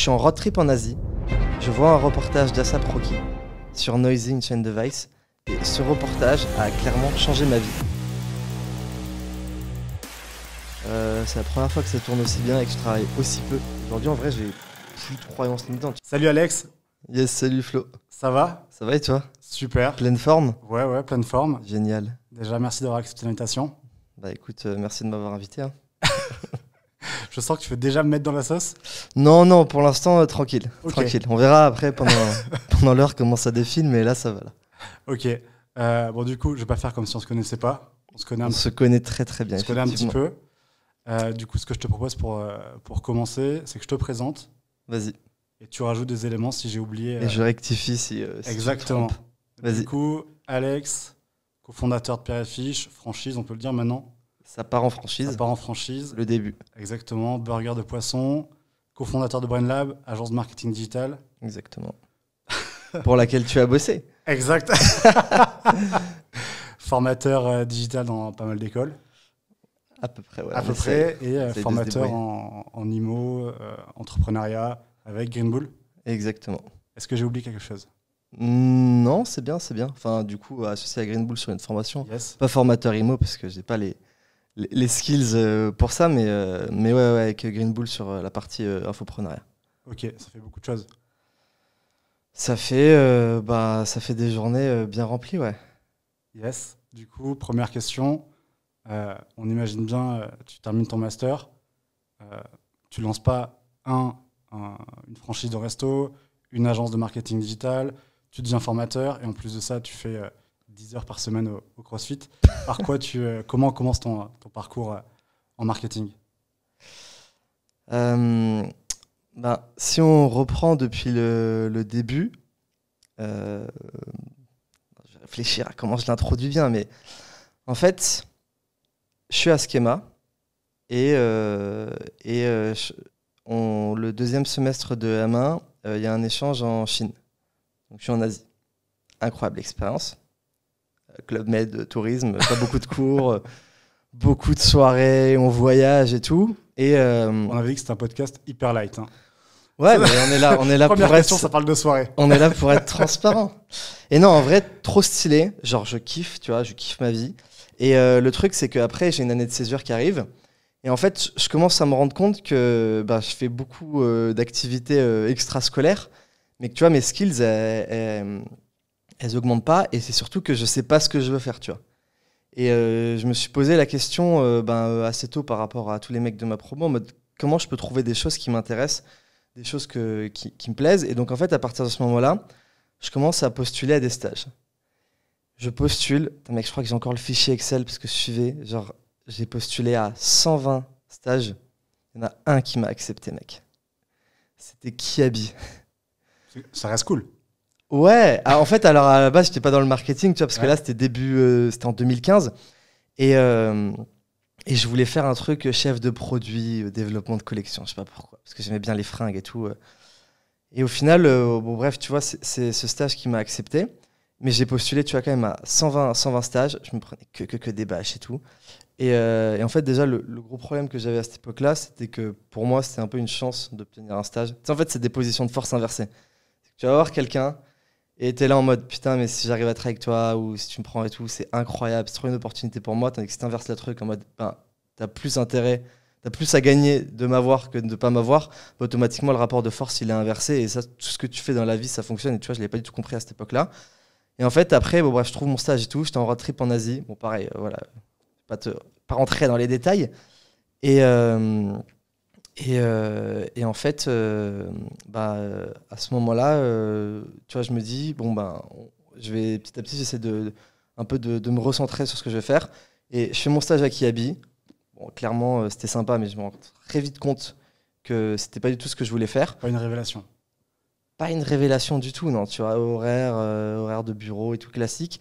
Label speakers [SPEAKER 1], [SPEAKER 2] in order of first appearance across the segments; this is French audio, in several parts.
[SPEAKER 1] Je suis en road trip en Asie. Je vois un reportage d'Assa Proki sur Noisy, une chaîne Et ce reportage a clairement changé ma vie. Euh, c'est la première fois que ça tourne aussi bien et que je travaille aussi peu. Aujourd'hui, en vrai, j'ai plus de croyances limitantes.
[SPEAKER 2] Salut Alex. Yes, salut Flo. Ça va Ça va et toi Super. Pleine forme Ouais, ouais, pleine forme. Génial. Déjà, merci d'avoir accepté l'invitation. Bah écoute, euh, merci de m'avoir invité. Hein. Je sens que tu veux déjà me mettre dans la sauce.
[SPEAKER 1] Non, non, pour l'instant, euh, tranquille, tranquille. On verra après pendant, pendant l'heure comment ça défile, mais là, ça va.
[SPEAKER 2] Ok. Euh, bon, du coup, je vais pas faire comme si on se connaissait pas. On se connaît, un on se connaît très, très bien. On se connaît un petit peu. Euh, du coup, ce que je te propose pour, commencer, c'est que je te présente. Vas-y. Et tu rajoutes des éléments si j'ai oublié. Et je rectifie si. si exactement. Vas-y. Du coup, Alex, cofondateur de Père franchise, on peut le dire maintenant. Ça part en franchise. Ça part en franchise. Le début. Exactement. Burger de poisson, cofondateur de Brain Lab, agence de marketing digital. Exactement. Pour laquelle tu as bossé. Exact. formateur euh, digital dans pas mal d'écoles. À peu près, ouais. À peu près. Et euh, formateur en, IMO, euh, entrepreneuriat avec Green Bull. Exactement. Est-ce que j'ai oublié quelque chose Non, c'est bien, c'est bien.
[SPEAKER 1] Enfin, du coup, associé à Green Bull sur une formation. Pas formateur IMO parce que je n'ai pas les les skills euh, pour ça, mais, euh, mais ouais, avec Green Bull sur euh, la partie infopreneur.
[SPEAKER 2] Ok, ça fait beaucoup de choses. Ça fait, bah, ça fait des journées bien remplies, ouais. Yes. Du coup, première question. on imagine bien, tu termines ton master. tu lances pas un, une franchise de resto, une agence de marketing digital. Tu deviens formateur et en plus de ça, tu fais 10 heures par semaine au, CrossFit. Par quoi tu, euh, comment commence ton, parcours euh, en marketing euh, ben,
[SPEAKER 1] Si on reprend depuis le, début, je vais réfléchir à comment je l'introduis bien, mais en fait, je suis à Schema et, et le deuxième semestre de M1, il y a un échange en Chine. Donc je suis en Asie. Incroyable expérience. Club Med Tourisme, pas beaucoup de cours, beaucoup de soirées, on voyage et tout. Et euh, on avait dit que c'était un podcast hyper light. Hein. Ouais, mais on est là, on est là pour être. ça parle de soirée. On est là pour être transparent. Et non, en vrai, trop stylé. Genre, je kiffe, tu vois, je kiffe ma vie. Et euh, le truc, c'est qu'après, j'ai une année de césure qui arrive. Et en fait, je commence à me rendre compte que bah, je fais beaucoup euh, d'activités extrascolaires, mais que tu vois, mes skills, elles augmentent pas et c'est surtout que je sais pas ce que je veux faire, tu vois. Et euh, je me suis posé la question euh, ben, euh, assez tôt par rapport à tous les mecs de ma promo, en mode comment je peux trouver des choses qui m'intéressent, des choses que, qui, me plaisent. Et donc en fait, à partir de ce moment-là, je commence à postuler à des stages. Je postule, mec, je crois que j'ai encore le fichier Excel parce que je suivais, genre j'ai postulé à 120 stages, il y en a un qui m'a accepté, mec. C'était Kiabi. Ça reste cool. Ouais, ah, en fait, alors à la base, j'étais pas dans le marketing, tu vois, parce que là, c'était début, euh, c'était en 2015. Et, euh, et je voulais faire un truc euh, chef de produit, développement de collection, je sais pas pourquoi, parce que j'aimais bien les fringues et tout. Et au final, bon, bref, tu vois, c'est ce stage qui m'a accepté. Mais j'ai postulé, tu vois, quand même à 120, 120 stages. Je me prenais que, que, que des bâches et tout. Et, en fait, déjà, le, gros problème que j'avais à cette époque-là, c'était que pour moi, c'était un peu une chance d'obtenir un stage. Tu en fait, c'est des positions de force inversées. Tu vas avoir quelqu'un et t'es là en mode putain, mais si j'arrive à être avec toi ou si tu me prends et tout, c'est incroyable, c'est trop une opportunité pour moi. Tandis que si t'inverses le truc en mode ben, t'as plus intérêt, t'as plus à gagner de m'avoir que de ne pas m'avoir, bah, automatiquement le rapport de force il est inversé et ça, tout ce que tu fais dans la vie ça fonctionne. Et tu vois, je l'ai pas du tout compris à cette époque-là. Et en fait, après, bon, bref, je trouve mon stage et tout, j'étais en road trip en Asie. Bon, pareil, euh, voilà, pas, te, pas rentrer dans les détails. Et. Euh, euh, et, en fait, euh, bah, à ce moment-là, euh, tu vois, je me dis, bon, ben, je vais petit à petit, j'essaie de, un peu de, me recentrer sur ce que je vais faire. Et je fais mon stage à Kiabi. Bon, clairement, c'était sympa, mais je me rends très vite compte que c'était pas du tout ce que je voulais faire. Pas une révélation. Pas une révélation du tout, non. Tu vois, horaire, horaire de bureau et tout classique.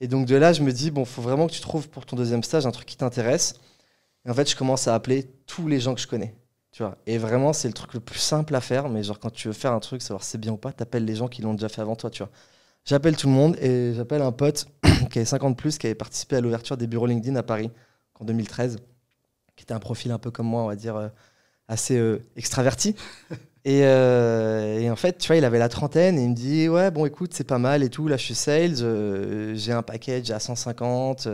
[SPEAKER 1] Et donc de là, je me dis, bon, faut vraiment que tu trouves pour ton deuxième stage un truc qui t'intéresse. Et en fait, je commence à appeler tous les gens que je connais vois, et vraiment, c'est le truc le plus simple à faire, mais genre quand tu veux faire un truc, savoir si c'est bien ou pas, t'appelles les gens qui l'ont déjà fait avant toi, tu vois. J'appelle tout le monde et j'appelle un pote qui avait 50 plus, qui avait participé à l'ouverture des bureaux LinkedIn à Paris en 2013, qui était un profil un peu comme moi, on va dire, euh, assez euh, extraverti. et, euh, et, en fait, tu vois, il avait la trentaine et il me dit Ouais, bon, écoute, c'est pas mal et tout. Là, je suis sales, j'ai un package à 150,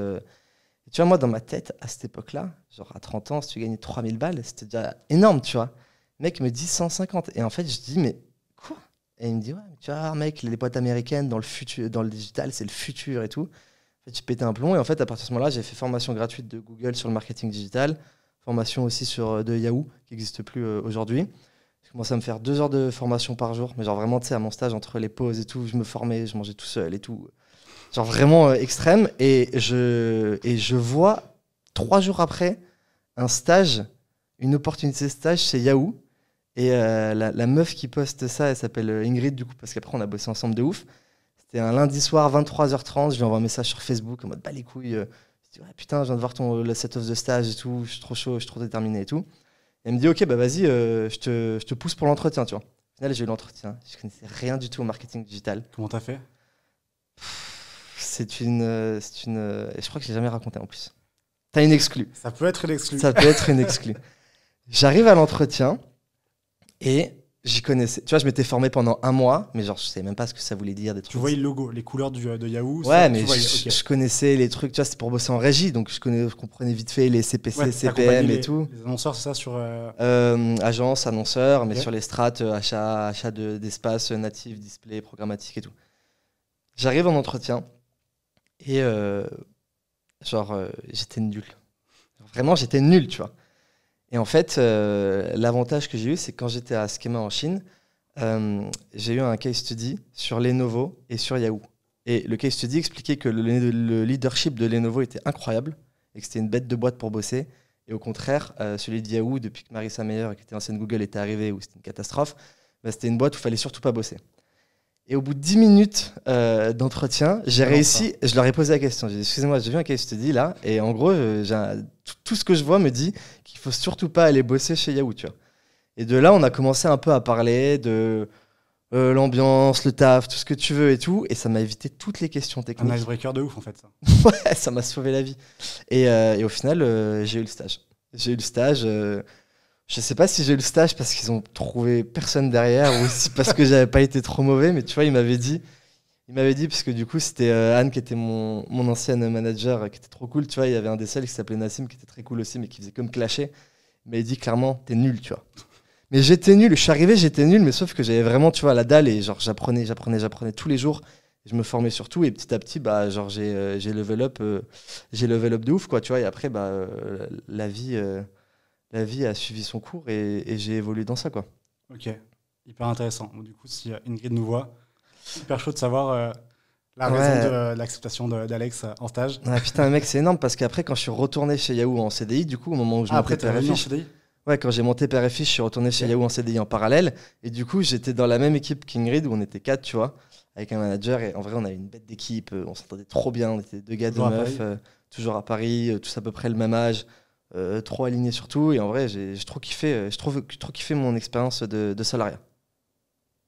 [SPEAKER 1] tu vois, moi, dans ma tête, à cette époque-là, genre à 30 ans, si tu gagnais 3000 balles, c'était déjà énorme, tu vois. mec me dit 150. Et en fait, je dis, mais quoi Et il me dit, ouais, tu vois, mec, les boîtes américaines, dans le, futur, dans le digital, c'est le futur et tout. En fait, j'ai pété un plomb. Et en fait, à partir de ce moment-là, j'ai fait formation gratuite de Google sur le marketing digital, formation aussi sur, euh, de Yahoo, qui n'existe plus euh, aujourd'hui. Je commençais à me faire deux heures de formation par jour, mais genre vraiment, tu sais, à mon stage, entre les pauses et tout, je me formais, je mangeais tout seul et tout genre vraiment euh, extrême. Et je, et je vois, trois jours après, un stage, une opportunité de stage chez Yahoo. Et euh, la, meuf qui poste ça, elle s'appelle euh, Ingrid, du coup, parce qu'après, on a bossé ensemble de ouf. C'était un lundi soir, 23h30. Je lui envoie un message sur Facebook en mode bah les couilles. putain, je viens de voir ton, set-off de stage et tout. Je suis trop chaud, je suis trop déterminé et tout. elle me dit, ok, bah vas-y, je, te, je te pousse pour l'entretien, tu vois. Au final, j'ai eu l'entretien. Je connaissais rien du tout au marketing digital. Comment t'as fait c'est une, euh, c'est une. Euh, je crois que je l'ai jamais raconté en plus. T'as une exclue.
[SPEAKER 2] Ça peut être une exclue. Ça peut être une exclue.
[SPEAKER 1] J'arrive à l'entretien et j'y connaissais. Tu vois, je m'étais formé pendant un mois, mais genre, je savais même pas ce que ça voulait dire. Des trucs. Tu voyais
[SPEAKER 2] le logo, les couleurs euh, de Yahoo. Ouais, mais je,
[SPEAKER 1] connaissais les trucs. Tu vois, c'était pour bosser en régie, donc je, connais, comprenais vite fait les CPC, CPM et
[SPEAKER 2] tout. Les annonceurs, c'est ça sur.
[SPEAKER 1] agence, annonceur, mais sur les strates, achat, d'espace natif, display, programmatique et tout. J'arrive en entretien. Et euh, genre, euh, j'étais nul. Vraiment, j'étais nul, tu vois. Et en fait, euh, l'avantage que j'ai eu, c'est quand j'étais à Schema en Chine, j'ai eu un case study sur Lenovo et sur Yahoo. Et le case study expliquait que le, leadership de Lenovo était incroyable et que c'était une bête de boîte pour bosser. Et au contraire, celui de Yahoo, depuis que Marissa Meyer, qui était ancienne Google, était arrivée, où c'était une catastrophe, bah, c'était une boîte où il fallait surtout pas bosser. Et au bout de 10 minutes euh, d'entretien, j'ai ah réussi, je leur ai posé la question. J'ai dit, excusez-moi, j'ai vu un case study là, et en gros, euh, tout ce que je vois me dit qu'il faut surtout pas aller bosser chez Yahoo, Et de là, on a commencé un peu à parler de euh, l'ambiance, le taf, tout ce que tu veux et tout, et ça m'a évité toutes les questions techniques. Un
[SPEAKER 2] icebreaker de ouf, en fait, ça.
[SPEAKER 1] ouais, ça m'a sauvé la vie. Et, et au final, j'ai eu le stage. J'ai eu le stage je sais pas si j'ai eu le stage parce qu'ils ont trouvé personne derrière ou si parce que j'avais pas été trop mauvais, mais tu vois, il m'avait dit, il m'avait dit, parce que du coup, c'était euh, Anne qui était mon, mon ancienne manager, euh, qui était trop cool, tu vois. Il y avait un des seuls qui s'appelait Nassim, qui était très cool aussi, mais qui faisait comme clasher. Mais il dit clairement, t'es nul, tu vois. Mais j'étais nul, je suis arrivé, j'étais nul, mais sauf que j'avais vraiment, tu vois, la dalle et genre, j'apprenais, j'apprenais, j'apprenais tous les jours. Je me formais sur tout et petit à petit, bah, genre, j'ai euh, level up, j'ai level up de ouf, quoi, tu vois. Et après, bah, la vie la vie a suivi son cours et, j'ai évolué dans ça. Quoi.
[SPEAKER 2] Ok, hyper intéressant. du coup, si Ingrid nous voit, super chaud de savoir euh, la raison de, l'acceptation d'Alex euh, en stage. Ah,
[SPEAKER 1] putain, mec, c'est énorme parce qu'après, quand je suis retourné chez Yahoo en CDI, du coup, au moment où ah, je Ouais, quand j'ai monté FI, je suis retourné chez Yahoo en CDI en parallèle. Et du coup, j'étais dans la même équipe qu'Ingrid où on était quatre, tu vois, avec un manager. Et en vrai, on avait une bête d'équipe, euh, on s'entendait trop bien. On était deux gars, deux meufs, toujours à Paris, tous à peu près le même âge. Euh, trop aligné sur tout. Et en vrai, j'ai trop kiffé, je trouve euh, trop kiffé mon expérience de, salariat.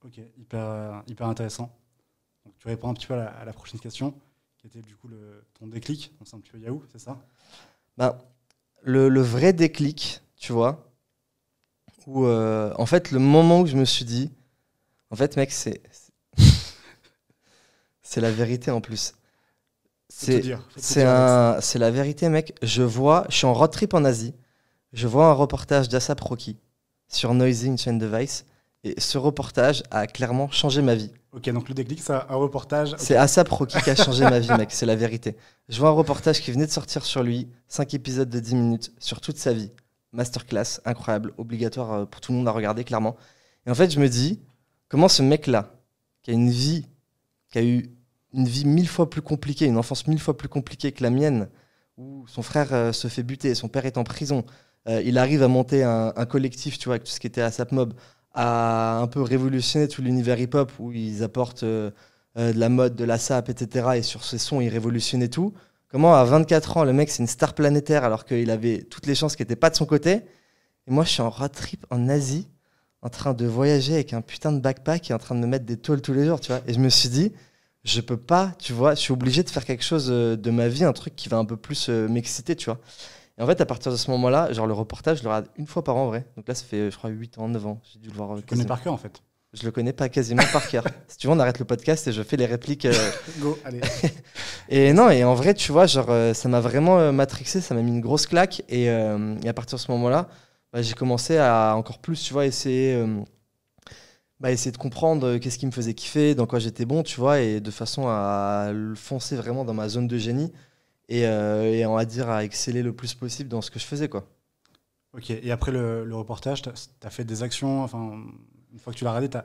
[SPEAKER 2] Ok, hyper, hyper intéressant. tu réponds un petit peu à la, prochaine question, qui était du coup le, ton déclic. C'est un petit peu Yahoo, c'est ça ben, le,
[SPEAKER 1] vrai déclic, tu vois, où euh, en fait, le moment où je me suis dit, en fait, mec, c'est. c'est la vérité en plus. C'est la vérité, mec. Je vois, je suis en road trip en Asie. Je vois un reportage d'Assap Rocky sur Noisy Chain Device. Et ce reportage a clairement changé ma vie. Ok, donc le déclic, c'est
[SPEAKER 2] un reportage.
[SPEAKER 1] C'est Asap Rocky qui a changé ma vie, mec, c'est la vérité. Je vois un reportage qui venait de sortir sur lui, 5 épisodes de 10 minutes, sur toute sa vie. Masterclass, incroyable, obligatoire euh, pour tout le monde à regarder, clairement. Et en fait, je me dis, comment ce mec-là, qui a une vie, qui a eu une vie mille fois plus compliquée, une enfance mille fois plus compliquée que la mienne, où son frère euh, se fait buter, son père est en prison, euh, il arrive à monter un, collectif, tu vois, avec tout ce qui était à Mob, à un peu révolutionner tout l'univers hip-hop, où ils apportent euh, de la mode, de la sap, etc. Et sur ses sons, ils révolutionnaient tout. Comment à 24 ans, le mec, c'est une star planétaire, alors qu'il avait toutes les chances qui n'étaient pas de son côté. Et moi, je suis en road trip en Asie, en train de voyager avec un putain de backpack et en train de me mettre des tôles tous les jours, tu vois. Et je me suis dit, je peux pas, tu vois, je suis obligé de faire quelque chose euh, de ma vie, un truc qui va un peu plus euh, m'exciter, tu vois. Et en fait, à partir de ce moment-là, genre le reportage, je le regarde une fois par an en vrai. Donc là, ça fait, je crois, 8 ans, 9 ans. J'ai dû le voir. Euh, connais par cœur en fait. Je le connais pas quasiment par cœur. si tu veux, on arrête le podcast et je fais les répliques. Go, allez. et non, et en vrai, tu vois, genre, ça m'a vraiment matrixé, ça m'a mis une grosse claque. Et, à partir de ce moment-là, bah, j'ai commencé à encore plus, tu vois, essayer bah, essayer de comprendre euh, qu'est-ce qui me faisait kiffer, dans quoi j'étais bon, tu vois, et de façon à foncer vraiment dans ma zone de génie et, on euh, va dire à exceller le plus possible dans ce que je faisais, quoi.
[SPEAKER 2] Ok, et après le, reportage, t'as as, fait des actions, enfin, une fois que tu l'as regardé, t'as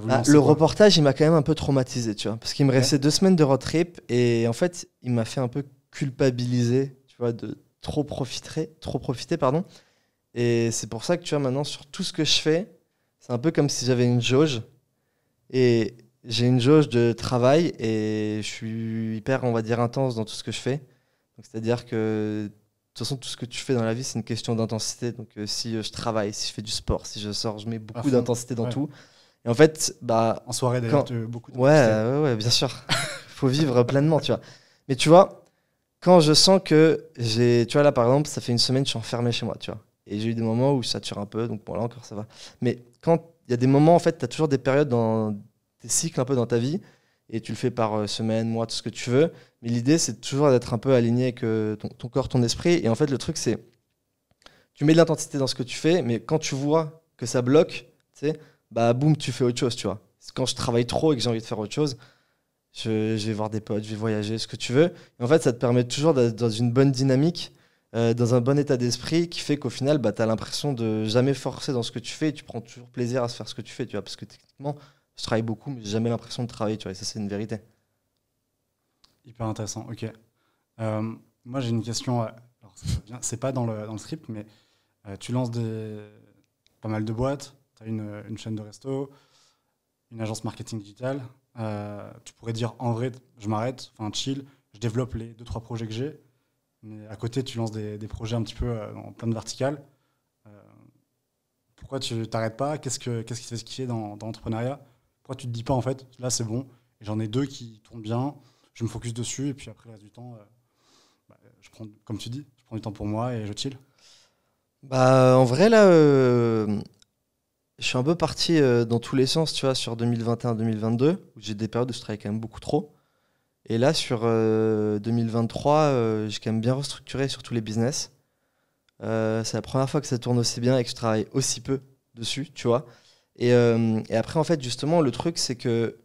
[SPEAKER 2] voulu bah, Le reportage,
[SPEAKER 1] il m'a quand même un peu traumatisé, tu vois, parce qu'il me restait deux semaines de road trip et en fait, il m'a fait un peu culpabiliser, tu vois, de trop profiter, trop profiter, pardon. Et c'est pour ça que, tu vois, maintenant, sur tout ce que je fais, c'est un peu comme si j'avais une jauge. Et j'ai une jauge de travail et je suis hyper, on va dire, intense dans tout ce que je fais. C'est-à-dire que de toute façon, tout ce que tu fais dans la vie, c'est une question d'intensité. Donc euh, si euh, je travaille, si je fais du sport, si je sors, je mets beaucoup d'intensité dans tout. Et en fait, bah, en soirée d'ailleurs, quand... beaucoup. d'intensité ouais, ouais, ouais, bien sûr. Faut vivre pleinement, tu vois. Mais tu vois, quand je sens que j'ai, tu vois là par exemple, ça fait une semaine, je suis enfermé chez moi, tu vois. Et j'ai eu des moments où ça tire un peu, donc bon là encore ça va. Mais quand il y a des moments, en fait, tu as toujours des périodes, dans, des cycles un peu dans ta vie, et tu le fais par euh, semaine, mois, tout ce que tu veux. Mais l'idée, c'est toujours d'être un peu aligné avec euh, ton, corps, ton esprit. Et en fait, le truc, c'est tu mets de l'intensité dans ce que tu fais, mais quand tu vois que ça bloque, tu sais, bah boum, tu fais autre chose, tu vois. Quand je travaille trop et que j'ai envie de faire autre chose, je, je, vais voir des potes, je vais voyager, ce que tu veux. Et en fait, ça te permet toujours d'être dans une bonne dynamique euh, dans un bon état d'esprit qui fait qu'au final, bah, tu as l'impression de jamais forcer dans ce que tu fais et tu prends toujours plaisir à se faire ce que tu fais, tu vois, parce que
[SPEAKER 2] techniquement, je travaille beaucoup, mais j'ai jamais l'impression de travailler, tu vois, et ça, c'est une vérité. Hyper intéressant, ok. Euh, moi, j'ai une question, c'est pas dans le, dans le, script, mais euh, tu lances pas mal de boîtes, tu as une, une, chaîne de resto, une agence marketing digital. tu pourrais dire en vrai, je m'arrête, enfin chill, je développe les deux trois projets que j'ai mais à côté, tu lances des, projets un petit peu euh, en plein verticale euh, pourquoi tu t'arrêtes pas qu'est-ce, que, qu'est-ce qui te fait dans, l'entrepreneuriat Pourquoi tu te dis pas, en fait, là, c'est bon, j'en ai deux qui tournent bien, je me focus dessus, et puis après, le reste du temps, euh, bah, je prends, comme tu dis, je prends du temps pour moi et je chill
[SPEAKER 1] bah, en vrai, là, je suis un peu parti dans tous les sens, tu vois, sur 2021-2022, où j'ai des périodes où je travaille quand même beaucoup trop. Et là, sur 2023, euh, euh, j'ai quand même bien restructuré sur tous les business. Euh, c'est la première fois que ça tourne aussi bien et que je travaille aussi peu dessus, tu vois. Et, après, en fait, justement, le truc, c'est que,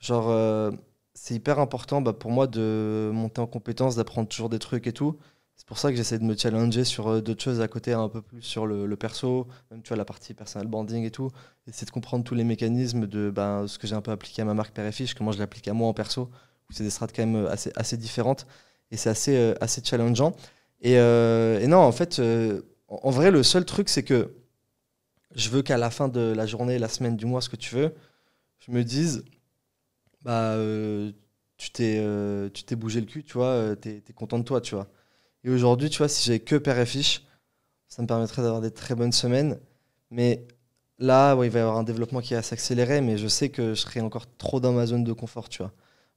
[SPEAKER 1] genre, c'est hyper important bah, pour moi de monter en compétence, d'apprendre toujours des trucs et tout. C'est pour ça que j'essaie de me challenger sur d'autres choses à côté, un peu plus sur le, perso, même tu vois, la partie personal branding et tout. Essayer de comprendre tous les mécanismes de bah, ce que j'ai un peu appliqué à ma marque Père comment je l'applique à moi en perso c'est des strates quand même euh, assez, assez différentes et c'est assez, euh, assez challengeant. Euh, et, non, en fait, en vrai, le seul truc, c'est que je veux qu'à la fin de la journée, la semaine, du mois, ce que tu veux, je me dise, bah, tu t'es bougé le cul, tu vois, t'es es, content de toi, tu vois. Et aujourd'hui, tu vois, si j'avais que père et fiche, ça me permettrait d'avoir des très bonnes semaines. Mais là, il va y avoir un développement qui va s'accélérer, mais je sais que je serai encore trop dans ma zone de confort, tu vois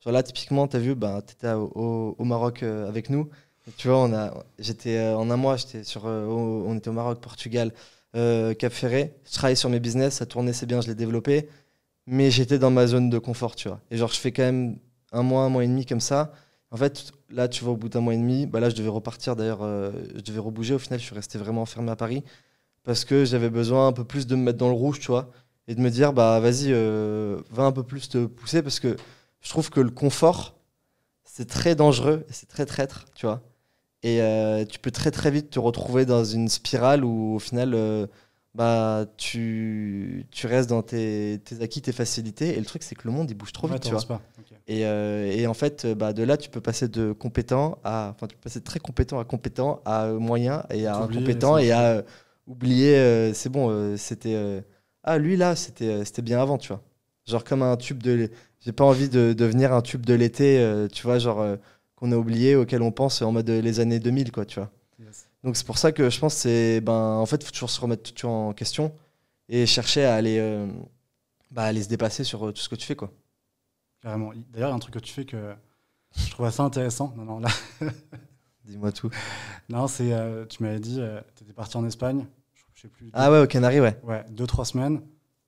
[SPEAKER 1] là, typiquement, tu as vu, ben bah, tu étais au, Maroc euh, avec nous. Tu vois, on a, j'étais euh, en un mois, j'étais sur, euh, on était au Maroc, Portugal, Cap Ferré. Je travaillais sur mes business, ça tournait, c'est bien, je l'ai développé. Mais j'étais dans ma zone de confort, tu vois. Et genre, je fais quand même un mois, un mois et demi comme ça. En fait, là, tu vois, au bout d'un mois et demi, bah là, je devais repartir. D'ailleurs, je devais rebouger. Au final, je suis resté vraiment enfermé à Paris parce que j'avais besoin un peu plus de me mettre dans le rouge, tu vois, et de me dire, bah, vas-y, va un peu plus te pousser parce que je trouve que le confort, c'est très dangereux, c'est très traître, tu vois. Et euh, tu peux très très vite te retrouver dans une spirale où au final, euh, bah, tu, restes dans tes, acquis, tes facilités. Et le truc, c'est que le monde, il bouge trop vite, tu vois. Euh, et, en fait, bah, de là, tu peux passer de compétent à... Enfin, tu peux passer de très compétent à compétent, à moyen et à incompétent, et à oublier, c'est bon, c'était... ah, lui, là, c'était bien avant, tu vois. Genre comme un tube de j'ai pas envie de devenir un tube de l'été, euh, tu vois, genre euh, qu'on a oublié, auquel on pense en mode euh, les années 2000, quoi, tu vois. Donc c'est pour ça que je pense c'est ben en fait faut toujours se remettre tout en question et chercher à aller bah, aller se dépasser sur tout ce que tu fais, quoi.
[SPEAKER 2] D'ailleurs, il y a un truc que tu fais que je trouve assez intéressant. Non, non, là. Dis-moi tout. Non, c'est. tu m'avais dit, euh, tu étais parti en Espagne. Je sais plus. Ah ouais, au Canaries, ouais. Ouais, deux, trois semaines.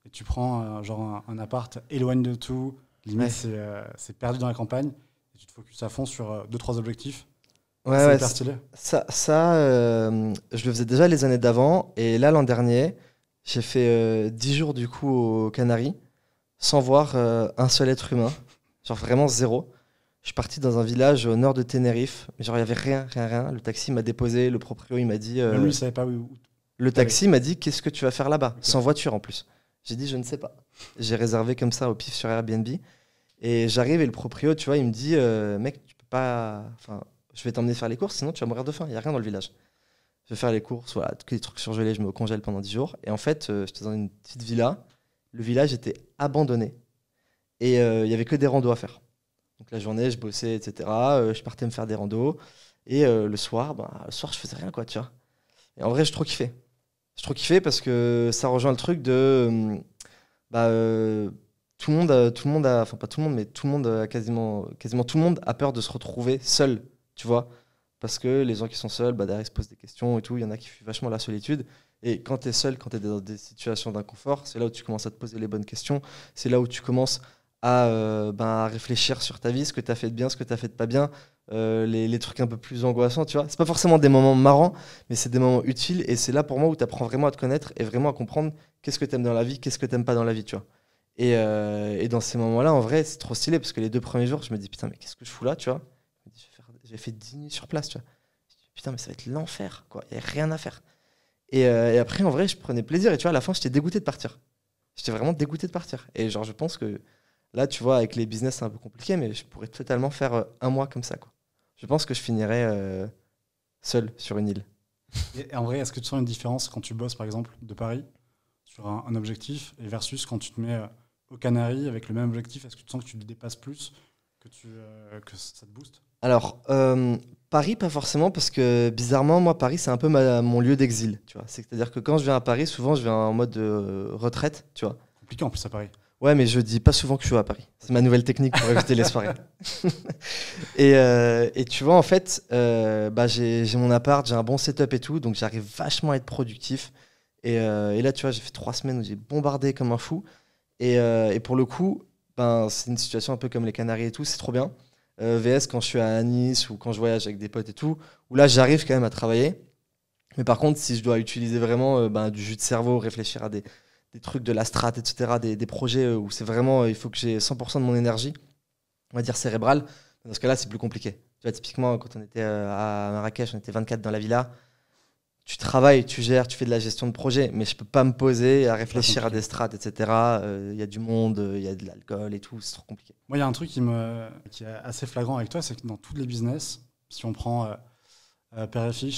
[SPEAKER 2] Et tu prends genre un, un, appart éloigné de tout, Limite, euh, c'est perdu dans la campagne. tu te focuses à fond sur euh, deux trois objectifs. Ouais, stylé.
[SPEAKER 1] Ça, ça euh, je le faisais déjà les années d'avant. Et là, l'an dernier, j'ai fait 10 jours du coup aux Canaries sans voir un seul être humain. Genre vraiment zéro. Je suis parti dans un village au nord de Tenerife. Genre il n'y avait rien, rien, rien. Le taxi m'a déposé. Le proprio, il m'a dit. pas où. le taxi m'a dit Qu'est-ce que tu vas faire là-bas Sans voiture en plus. J'ai dit Je ne sais pas. J'ai réservé comme ça au pif sur Airbnb. Et j'arrive et le proprio, tu vois, il me dit euh, Mec, tu peux pas. Enfin, je vais t'emmener faire les courses, sinon tu vas mourir de faim. Il n'y a rien dans le village. Je vais faire les courses, voilà, tous les trucs surgelés, je me congèle pendant 10 jours. Et en fait, euh, j'étais dans une petite villa. Le village était abandonné. Et euh, il n'y avait que des randos à faire. Donc la journée, je bossais, etc. je partais me faire des randos. Et le soir, bah, le soir, je faisais rien, quoi, tu vois. Et en vrai, je trop kiffé. Je trop kiffé parce que ça rejoint le truc de. bah, tout le monde, tout le monde a, enfin pas tout le monde, mais tout le monde quasiment, quasiment tout le monde a peur de se retrouver seul, tu vois. Parce que les gens qui sont seuls, bah, derrière, ils se posent des questions et tout. Il y en a qui fuient vachement la solitude. Et quand tu es seul, quand tu es dans des situations d'inconfort, c'est là où tu commences à te poser les bonnes questions. C'est là où tu commences à, euh, ben, réfléchir sur ta vie, ce que tu as fait de bien, ce que tu as fait de pas bien, euh, les, les, trucs un peu plus angoissants, tu vois. C'est pas forcément des moments marrants, mais c'est des moments utiles. Et c'est là pour moi où tu apprends vraiment à te connaître et vraiment à comprendre qu'est-ce que tu aimes dans la vie, qu'est-ce que tu pas dans la vie, tu vois. Et, euh, et, dans ces moments-là, en vrai, c'est trop stylé parce que les deux premiers jours, je me dis putain, mais qu'est-ce que je fous là, tu vois J'ai fait 10 nuits sur place, tu vois. Putain, mais ça va être l'enfer, quoi. Il n'y a rien à faire. Et, euh, et, après, en vrai, je prenais plaisir. Et tu vois, à la fin, j'étais dégoûté de partir. J'étais vraiment dégoûté de partir. Et genre, je pense que là, tu vois, avec les business, c'est un peu compliqué, mais je pourrais totalement faire euh, un mois comme ça, quoi. Je pense que je finirais seul sur une île.
[SPEAKER 2] Et en vrai, est-ce que tu sens une différence quand tu bosses, par exemple, de Paris un, objectif et versus quand tu te mets euh, au canaries avec le même objectif, est-ce que tu sens que tu le dépasses plus, que, tu, euh, que ça te booste
[SPEAKER 1] Alors, euh, Paris, pas forcément, parce que bizarrement, moi, Paris, c'est un peu mon lieu d'exil. Tu vois, c'est-à-dire que quand je viens à Paris, souvent, je viens en mode retraite. Tu vois. Compliqué en plus à Paris. Ouais, mais je dis pas souvent que je suis à Paris. C'est ma nouvelle technique pour éviter les soirées. et, et, tu vois, en fait, bah, j'ai mon appart, j'ai un bon setup et tout, donc j'arrive vachement à être productif. Euh, et, là, tu vois, j'ai fait trois semaines où j'ai bombardé comme un fou. Euh, et, pour le coup, ben, c'est une situation un peu comme les Canaries et tout, c'est trop bien. Euh, VS, quand je suis à Nice ou quand je voyage avec des potes et tout, où là, j'arrive quand même à travailler. Mais par contre, si je dois utiliser vraiment ben, du jus de cerveau, réfléchir à des, des trucs de la strat, etc., des, des projets où c'est vraiment, il faut que j'ai 100% de mon énergie, on va dire cérébrale, dans ce cas-là, c'est plus compliqué. Tu vois, typiquement, quand on était à Marrakech, on était 24 dans la villa tu travailles, tu gères, tu fais de la gestion de projet, mais je peux pas me poser à réfléchir à des strates, etc. Il euh, y a du monde, il euh, y a de l'alcool et tout, c'est trop compliqué.
[SPEAKER 2] Moi, il y a un truc qui, est assez flagrant avec toi, c'est que dans tous les business, si on prend euh, euh, c'est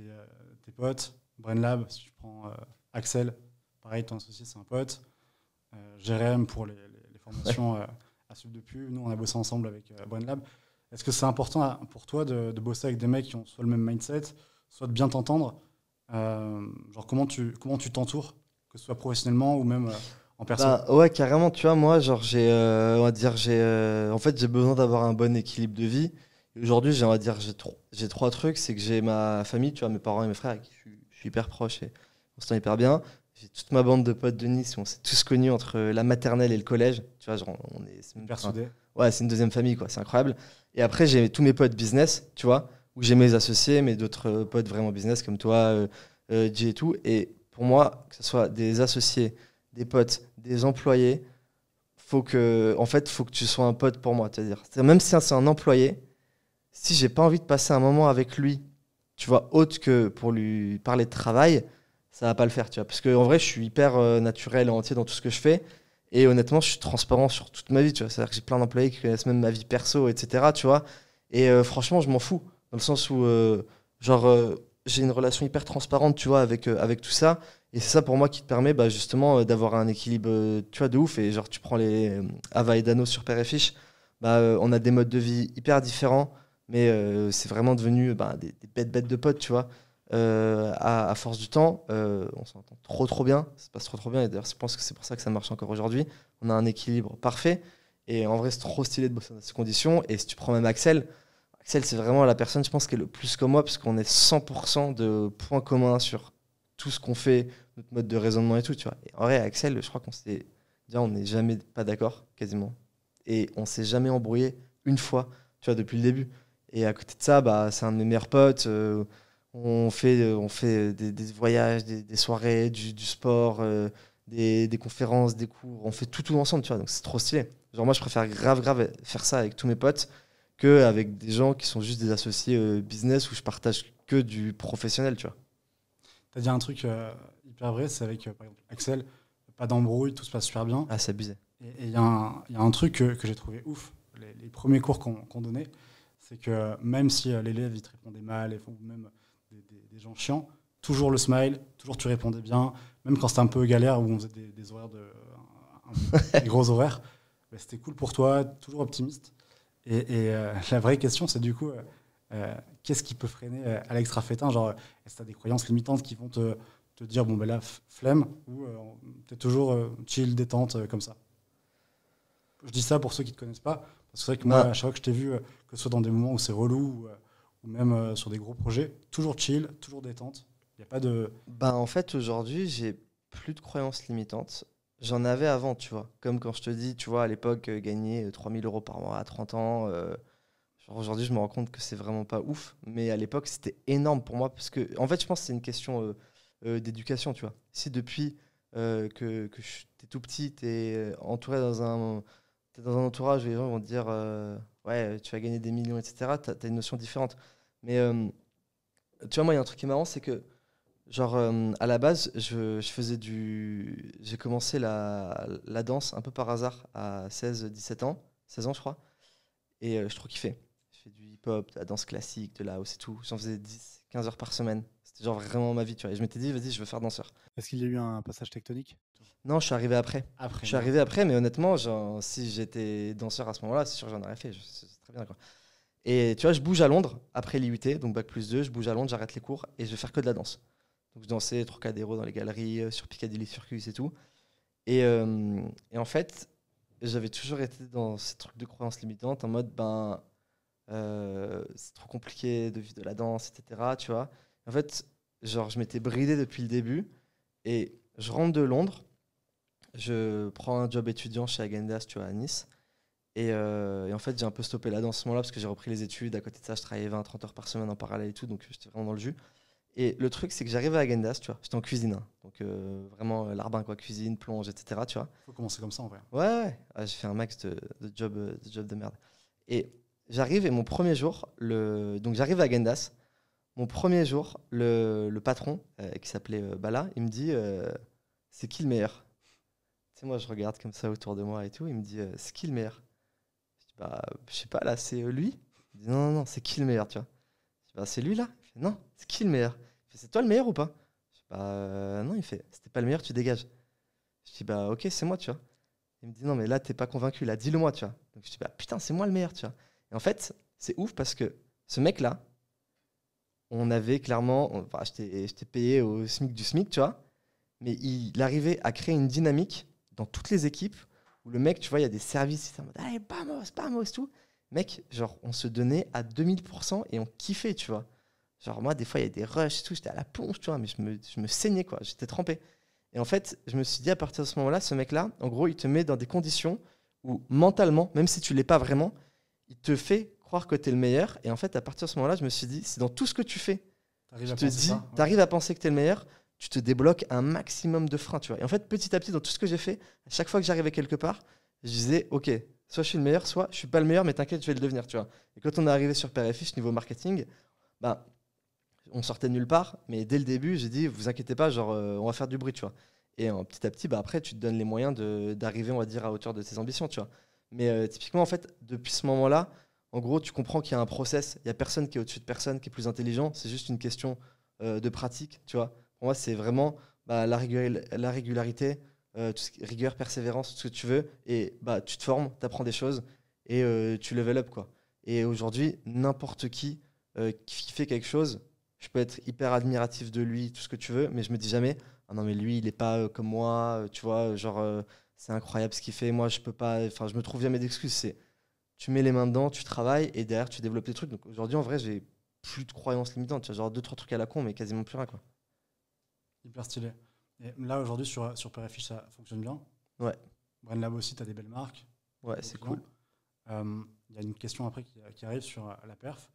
[SPEAKER 2] euh, tes potes, Brainlab, si tu prends Axel, pareil, ton associé, c'est un pote, JRM pour les, formations à sub de pu nous, on a bossé ensemble avec Brainlab. Est-ce que c'est important hein, pour toi de, bosser avec des mecs qui ont soit le même mindset, soit de bien t'entendre euh, genre comment tu comment tu t'entoures, que ce soit professionnellement ou même euh, en bah, personne.
[SPEAKER 1] ouais, carrément. Tu vois, moi, genre j'ai, euh, on va dire, j'ai, en fait, j'ai besoin d'avoir un bon équilibre de vie. Aujourd'hui, j'ai, on va dire, j'ai trois j'ai trois trucs, c'est que j'ai ma famille, tu vois, mes parents et mes frères, je, suis, hyper proche et on sent hyper bien. J'ai toute ma bande de potes de Nice, on s'est tous connus entre la maternelle et le collège. Tu vois, on est. ouais, c'est une deuxième famille, quoi. C'est incroyable. Et après, j'ai tous mes potes business, tu vois où j'ai mes associés, mais d'autres euh, potes vraiment business comme toi, J euh, euh, et tout. Et pour moi, que ce soit des associés, des potes, des employés, faut que, en fait, faut que tu sois un pote pour moi. C'est-à-dire, même si c'est un employé, si j'ai pas envie de passer un moment avec lui, tu vois, autre que pour lui parler de travail, ça va pas le faire, tu vois. Parce qu'en vrai, je suis hyper naturel et entier dans tout ce que je fais. Et honnêtement, je suis transparent sur toute ma vie, tu vois. C'est-à-dire que j'ai plein d'employés qui connaissent même ma vie perso, etc., tu vois. Et franchement, je m'en fous. Dans le sens où, euh, genre, euh, j'ai une relation hyper transparente, tu vois, avec, euh, avec tout ça. Et c'est ça pour moi qui te permet bah, justement d'avoir un équilibre, tu vois, de ouf. Et genre, tu prends les Ava et Dano sur Père et Fiche, bah, on a des modes de vie hyper différents, mais c'est vraiment devenu bah, des, bêtes bêtes de potes, tu vois. à, force du temps, on s'entend trop trop bien, ça se passe trop trop bien. Et d'ailleurs, je pense que c'est pour ça que ça marche encore aujourd'hui. On a un équilibre parfait. Et en vrai, c'est trop stylé de bosser dans ces conditions. Et si tu prends même Axel, Axel, c'est vraiment la personne, je pense, qui est le plus comme moi, parce qu'on est 100% de points communs sur tout ce qu'on fait, notre mode de raisonnement et tout, tu vois. en vrai, Axel, je crois qu'on s'est. on n'est jamais pas d'accord, quasiment. Et on s'est jamais embrouillé une fois, tu vois, depuis le début. Et à côté de ça, bah, c'est un de mes meilleurs potes. Euh, on fait, euh, on fait des, voyages, des, soirées, du, sport, euh, des, des, conférences, des cours. On fait tout, tout ensemble, tu vois. Donc c'est trop stylé. Genre, moi, je préfère grave, grave faire ça avec tous mes potes avec des gens qui sont juste des associés euh, business où je partage que du professionnel, tu vois.
[SPEAKER 2] T'as dit un truc euh, hyper vrai, c'est avec, euh, par exemple, Axel, pas d'embrouille, tout se passe super bien. Ah, c'est abusé. Et il y, a un truc que, j'ai trouvé ouf, les, premiers cours qu'on donnait, c'est que même si l'élève, il te répondait mal, et même des, des, gens chiants, toujours le smile, toujours tu répondais bien, même quand c'était un peu galère, où on faisait des, horaires de, gros horaires, bah, c'était cool pour toi, toujours optimiste. Et, euh, la vraie question, c'est du coup, euh, euh, qu'est-ce qui peut freiner Alex Raffetin Genre, est-ce que tu as des croyances limitantes qui vont te, dire, bon, ben là, flemme, ou t'es toujours chill, détente, comme ça Je dis ça pour ceux qui ne te connaissent pas, parce que c'est vrai que moi, à chaque fois que je t'ai vu, que ce soit dans des moments où c'est relou, ou, même sur des gros projets, toujours chill, toujours détente. Il n'y a pas de.
[SPEAKER 1] Ben, en fait, aujourd'hui, j'ai plus de croyances limitantes j'en avais avant, tu vois. Comme quand je te dis, tu vois, à l'époque, euh, gagner 3000 euh, euros par mois à 30 ans. Euh, aujourd'hui, je me rends compte que c'est vraiment pas ouf. Mais à l'époque, c'était énorme pour moi. Parce que, en fait, je pense que c'est une question d'éducation, tu vois. Si depuis que, que es tout petit, es entouré dans un, dans un entourage où les gens vont te dire Ouais, tu vas gagner des millions, etc., Tu as une notion différente. Mais tu vois, moi, il y a un truc qui est marrant, c'est que Genre, euh, à la base, je, faisais du. J'ai commencé la, la, danse un peu par hasard à 16-17 ans, 16 ans, je crois. Et euh, je trop kiffais. Je fais du hip-hop, de la danse classique, de la house et tout. J'en faisais 10-15 heures par semaine. C'était genre vraiment ma vie, tu vois. Et je m'étais dit, vas-y, je veux faire danseur. Est-ce qu'il y a eu un passage tectonique Non, je suis arrivé après. après je suis arrivé après, mais honnêtement, genre, si j'étais danseur à ce moment-là, c'est sûr que j'en aurais fait. C'est très bien, quoi. Et tu vois, je bouge à Londres après l'IUT, donc bac plus 2, je bouge à Londres, j'arrête les cours et je vais faire que de la danse. Donc je dansais Trocadéro dans les galeries, euh, sur Piccadilly Circus et tout. Euh, et, en fait, j'avais toujours été dans ces trucs de croyances limitantes, en mode, ben, euh, c'est trop compliqué de vivre de la danse, etc. Tu vois en fait, genre, je m'étais bridé depuis le début. Et je rentre de Londres, je prends un job étudiant chez Agendas, tu vois, à Nice. Et, en fait, j'ai un peu stoppé là dans ce moment-là parce que j'ai repris les études. À côté de ça, je travaillais 20-30 heures par semaine en parallèle et tout, donc j'étais vraiment dans le jus. Et le truc, c'est que j'arrive à Agendas, tu vois. J'étais en cuisine. Hein. Donc, euh, vraiment, euh, l'arbin, quoi, cuisine, plonge, etc. Tu vois. Faut commencer comme ça, en vrai. Ouais, ouais. Ah, j'ai fait un max de, de job, euh, de job de merde. Et j'arrive, et mon premier jour, le... donc j'arrive à Agendas. Mon premier jour, le, patron, qui s'appelait Bala, il me dit C'est qui le meilleur Tu sais, moi, je regarde comme ça autour de moi et tout. Il me dit C'est qui le meilleur Je dis Bah, je sais pas, là, c'est lui. Il dit Non, non, non, c'est qui le meilleur, tu vois. Bah, c'est lui, là Non, c'est qui le meilleur c'est toi le meilleur ou pas bah, euh, non, il fait, c'était pas le meilleur, tu dégages. Je dis, bah ok, c'est moi, tu vois. Il me dit, non, mais là, t'es pas convaincu, là, dis-le moi, tu vois. Donc je dis, bah, putain, c'est moi le meilleur, tu vois. Et en fait, c'est ouf parce que ce mec-là, on avait clairement, on, enfin, j'étais payé au SMIC du SMIC, tu vois, mais il, arrivait à créer une dynamique dans toutes les équipes où le mec, tu vois, il y a des services, c'est en mode, allez, vamos, vamos, tout. Mec, genre, on se donnait à 2000% et on kiffait, tu vois. Genre, moi, des fois, il y a des rushs tout, j'étais à la ponche, tu vois, mais je me, je me saignais, quoi, j'étais trempé. Et en fait, je me suis dit, à partir de ce moment-là, ce mec-là, en gros, il te met dans des conditions où mentalement, même si tu l'es pas vraiment, il te fait croire que tu es le meilleur. Et en fait, à partir de ce moment-là, je me suis dit, c'est dans tout ce que tu fais, tu arrives à penser que tu es le meilleur, tu te débloques un maximum de freins, tu vois. Et en fait, petit à petit, dans tout ce que j'ai fait, à chaque fois que j'arrivais quelque part, je disais, OK, soit je suis le meilleur, soit je suis pas le meilleur, mais t'inquiète, je vais le devenir, tu vois. Et quand on est arrivé sur PRFI, niveau marketing, bah, on sortait de nulle part, mais dès le début, j'ai dit, vous inquiétez pas, genre, euh, on va faire du bruit, tu vois. Et euh, petit à petit, bah, après, tu te donnes les moyens d'arriver, on va dire, à hauteur de tes ambitions, tu vois. Mais euh, typiquement, en fait, depuis ce moment-là, en gros, tu comprends qu'il y a un process, il n'y a personne qui est au-dessus de personne, qui est plus intelligent, c'est juste une question de pratique, tu vois. Pour moi, c'est vraiment bah, la, la, régularité, rigueur, persévérance, tout ce que tu veux, et bah, tu te formes, tu apprends des choses, et tu level up, quoi. Et aujourd'hui, n'importe qui qui fait quelque chose, je peux être hyper admiratif de lui, tout ce que tu veux, mais je me dis jamais, ah non, mais lui, il est pas euh, comme moi, euh, tu vois, euh, genre, c'est incroyable ce qu'il fait, moi, je peux pas, enfin, je me trouve jamais d'excuses. C'est, tu mets les mains dedans, tu travailles, et derrière, tu développes des trucs. Donc aujourd'hui, en vrai, j'ai plus de croyances limitantes. Tu as genre deux, trois trucs à la con, mais quasiment plus rien, quoi.
[SPEAKER 2] Hyper stylé. là, aujourd'hui, sur, sur ça fonctionne bien. Ouais. Brain Lab aussi, tu as des belles marques. Ouais, c'est cool. Il y a une question après qui, arrive sur la perf.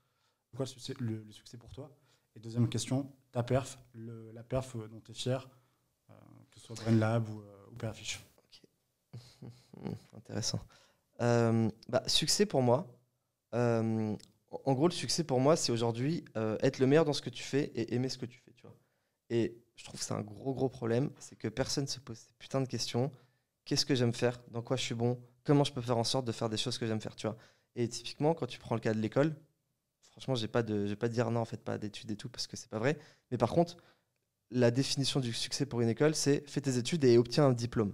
[SPEAKER 2] Quoi le succès pour toi et deuxième question, ta perf, la perf euh, dont tu es fier, euh, que ce soit Brain Lab ou, euh, Perfiche.
[SPEAKER 1] Intéressant. Bah, succès pour moi. en gros, le succès pour moi, c'est aujourd'hui être le meilleur dans ce que tu fais et aimer ce que tu fais. Tu vois. Et je trouve que c'est un gros, gros problème. C'est que personne ne se pose ces putains de questions. Qu'est-ce que j'aime faire Dans quoi je suis bon Comment je peux faire en sorte de faire des choses que j'aime faire tu vois Et typiquement, quand tu prends le cas de l'école, franchement, j'ai pas de, j'ai pas dire non, en fait, pas d'études et tout, parce que c'est pas vrai. Mais par contre, la définition du succès pour une école, c'est fais tes études et obtiens un diplôme.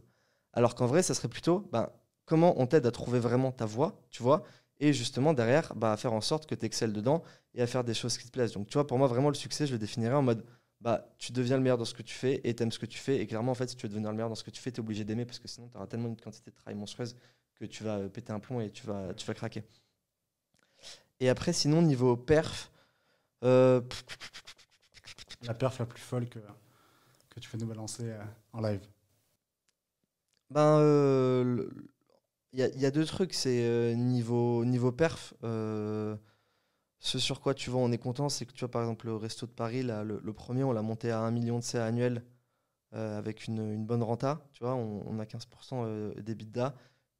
[SPEAKER 1] Alors qu'en vrai, ça serait plutôt, ben, comment on t'aide à trouver vraiment ta voie, tu vois, et justement derrière, ben, à faire en sorte que tu excelles dedans et à faire des choses qui te plaisent. Donc, tu vois, pour moi, vraiment, le succès, je le définirais en mode, bah, tu deviens le meilleur dans ce que tu fais et aimes ce que tu fais. Et clairement, en fait, si tu veux devenir le meilleur dans ce que tu fais, tu es obligé d'aimer parce que sinon, tu auras tellement une quantité de travail monstrueuse que tu vas euh, péter un plomb et tu vas, tu vas craquer. Et après, sinon, niveau
[SPEAKER 2] perf. Euh, la perf la plus folle que, que tu fais nous balancer euh, en live Ben. Euh,
[SPEAKER 1] il y, a deux trucs, c'est niveau, niveau perf. ce sur quoi tu vois, on est content, c'est que tu vois, par exemple, le Resto de Paris, le, premier, on l'a monté à 1 million de CA annuel avec une, bonne renta. Tu vois, on, a 15% des d'EBITDA.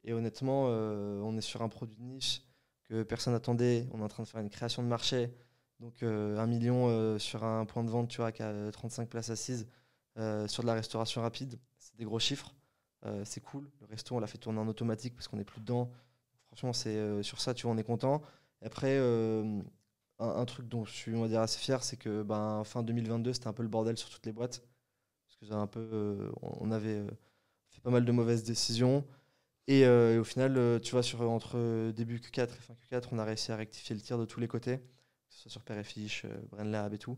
[SPEAKER 1] Et honnêtement, on est sur un produit de niche que personne n'attendait. On est en train de faire une création de marché. Donc euh, un million euh, sur un point de vente, tu vois, qui a 35 places assises euh, sur de la restauration rapide. C'est des gros chiffres. c'est cool. Le resto, on l'a fait tourner en automatique parce qu'on n'est plus dedans. Franchement, c'est sur ça, tu vois, on est content. après, un, truc dont je suis, on va dire, assez fier, c'est que ben, fin 2022, c'était un peu le bordel sur toutes les boîtes. Parce que un peu, on avait fait pas mal de mauvaises décisions. Et, euh, au final, euh, tu vois, sur, entre euh, début Q4 et fin Q4, on a réussi à rectifier le tir de tous les côtés, que ce soit sur père Brainlab et tout.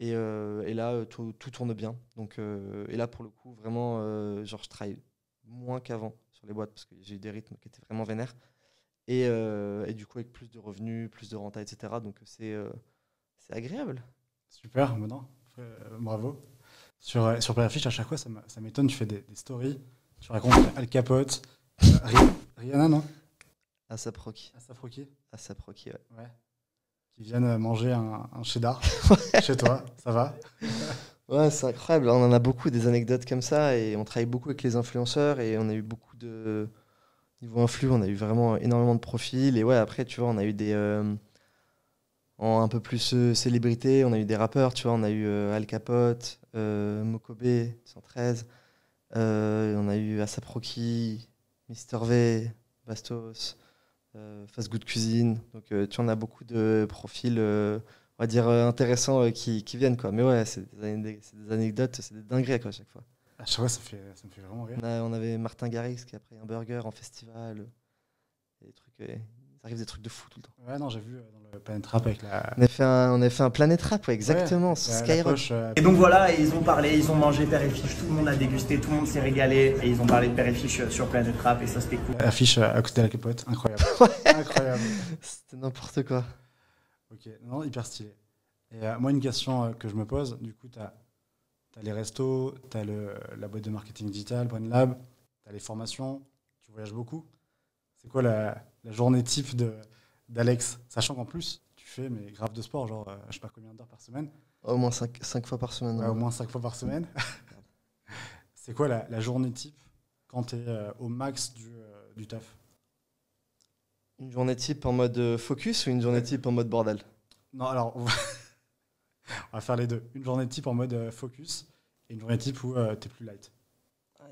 [SPEAKER 1] Et, et là, tout, tourne bien. Donc, et là, pour le coup, vraiment, genre, je travaille moins qu'avant sur les boîtes parce que j'ai eu des rythmes qui étaient vraiment vénères. Et, du coup, avec plus de revenus, plus de renta, etc.
[SPEAKER 2] Donc, c'est agréable. Super, bon, bravo. Sur, sur fiche à chaque fois, ça m'étonne, tu fais des, des stories, tu racontes Al Capote euh, Rihanna, non
[SPEAKER 1] Asaproki. Asaproki Asaproki, ouais.
[SPEAKER 2] Qui viennent euh, manger un, un cheddar chez toi, ça va Ouais, c'est incroyable.
[SPEAKER 1] On en a beaucoup des anecdotes comme ça et on travaille beaucoup avec les influenceurs et on a eu beaucoup de. Niveau influx, on a eu vraiment énormément de profils. Et ouais, après, tu vois, on a eu des. Euh, en un peu plus célébrité, on a eu des rappeurs, tu vois, on a eu Al Capote, Mokobe, 113, on a eu Asaproki... Mister V, Bastos, euh, Fast Good Cuisine. Donc euh, tu en as beaucoup de profils, euh, on va dire, intéressants qui, viennent. Quoi. Mais ouais, c'est des, anecdotes, c'est des dingueries quoi, à chaque fois. À chaque fois, ça, fait, ça me fait vraiment rire. On, avait Martin Garrix qui a pris un burger en
[SPEAKER 2] festival. Des trucs ça arrive des trucs de fou tout le temps. Ouais, non, j'ai vu euh, dans le Planet Rap avec
[SPEAKER 1] la. On a fait un, on Planet Rap, ouais, exactement, Skyrock. Euh, et donc voilà, ils ont parlé, ils ont mangé Père et tout le monde a dégusté, tout le monde s'est régalé, et ils ont parlé de Père et sur Planet Rap, et ça c'était cool.
[SPEAKER 2] La euh, à côté de la capote, incroyable. Incroyable. C'était n'importe quoi. Ok, non, hyper stylé. Et moi, une question que je me pose, du coup, t'as as, les restos, t'as le, la boîte de marketing digital, Point Lab, t'as les formations, tu voyages beaucoup. C'est quoi la, la journée type d'Alex Sachant qu'en plus, tu fais mais grave de sport, genre euh, je sais pas combien d'heures par semaine. Au moins cinq fois par semaine. au moins cinq fois par semaine. c'est quoi la, journée type quand tu es euh, au max euh, du, taf
[SPEAKER 1] Une journée type en mode focus ou une journée type en mode bordel
[SPEAKER 2] Non, alors on va, faire les deux. Une journée type en mode focus et une journée type où tu es plus light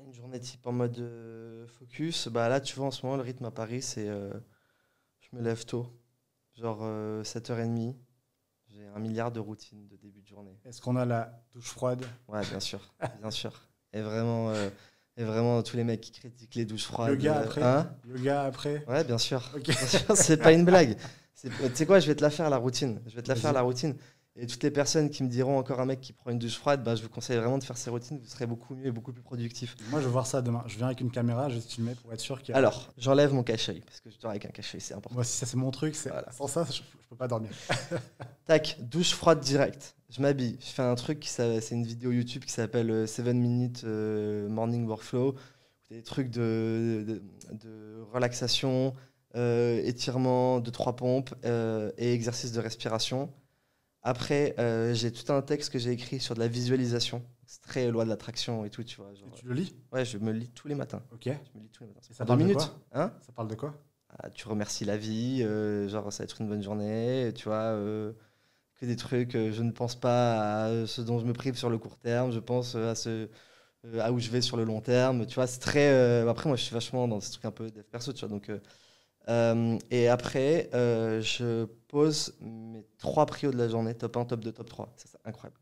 [SPEAKER 2] une journée type en mode euh, focus, bah là, tu
[SPEAKER 1] vois, en ce moment, le rythme à Paris, c'est. Euh, je me lève tôt, genre 7h30. Euh, j'ai un milliard de routines de début de journée. Est-ce qu'on a la douche froide Ouais, bien sûr, bien sûr. Et vraiment. Et vraiment, tous les mecs qui critiquent les douches froides. Le gars après hein après Ouais, bien sûr. c'est pas une blague. Tu sais quoi, je vais te la faire, la routine. Je vais te la faire, la routine. Et toutes les personnes qui me diront encore un mec qui prend une douche froide, bah, je vous conseille vraiment de faire
[SPEAKER 2] ces routines, vous serez beaucoup mieux et beaucoup plus productif. Moi, je vais voir ça demain. Je viens avec une caméra, je filmer pour être sûr qu'il y a. Alors, j'enlève mon cache-œil,
[SPEAKER 1] parce que je dors avec un cache-œil,
[SPEAKER 2] c'est important. Moi, si ça, c'est mon truc, sans ça, je, ne peux pas dormir.
[SPEAKER 1] Tac, douche froide directe. Je m'habille, je fais un truc, c'est une vidéo YouTube qui s'appelle 7 euh, Minutes euh, Morning Workflow, des trucs de, relaxation, euh, étirement, de trois pompes euh, et exercice de respiration. Après, euh, j'ai tout un texte que j'ai écrit sur de la visualisation. C'est très loi de l'attraction et tout, tu vois. tu le lis Ouais, je me lis tous les matins. Ok. Je me lis tous les matins. Ça, parle minutes. de quoi hein Ça parle de quoi ah, Tu remercies la vie, euh, genre ça va être une bonne journée, tu vois. Euh, que des trucs, je ne pense pas à ce dont je me prive sur le court terme, je pense à ce à où je vais sur le long terme, tu vois. C'est très. après, moi, je suis vachement dans ce truc un peu dev perso, tu vois. Donc euh, et après, euh, je pose mes trois prios de la journée, top 1, top 2, top 3. c'est incroyable.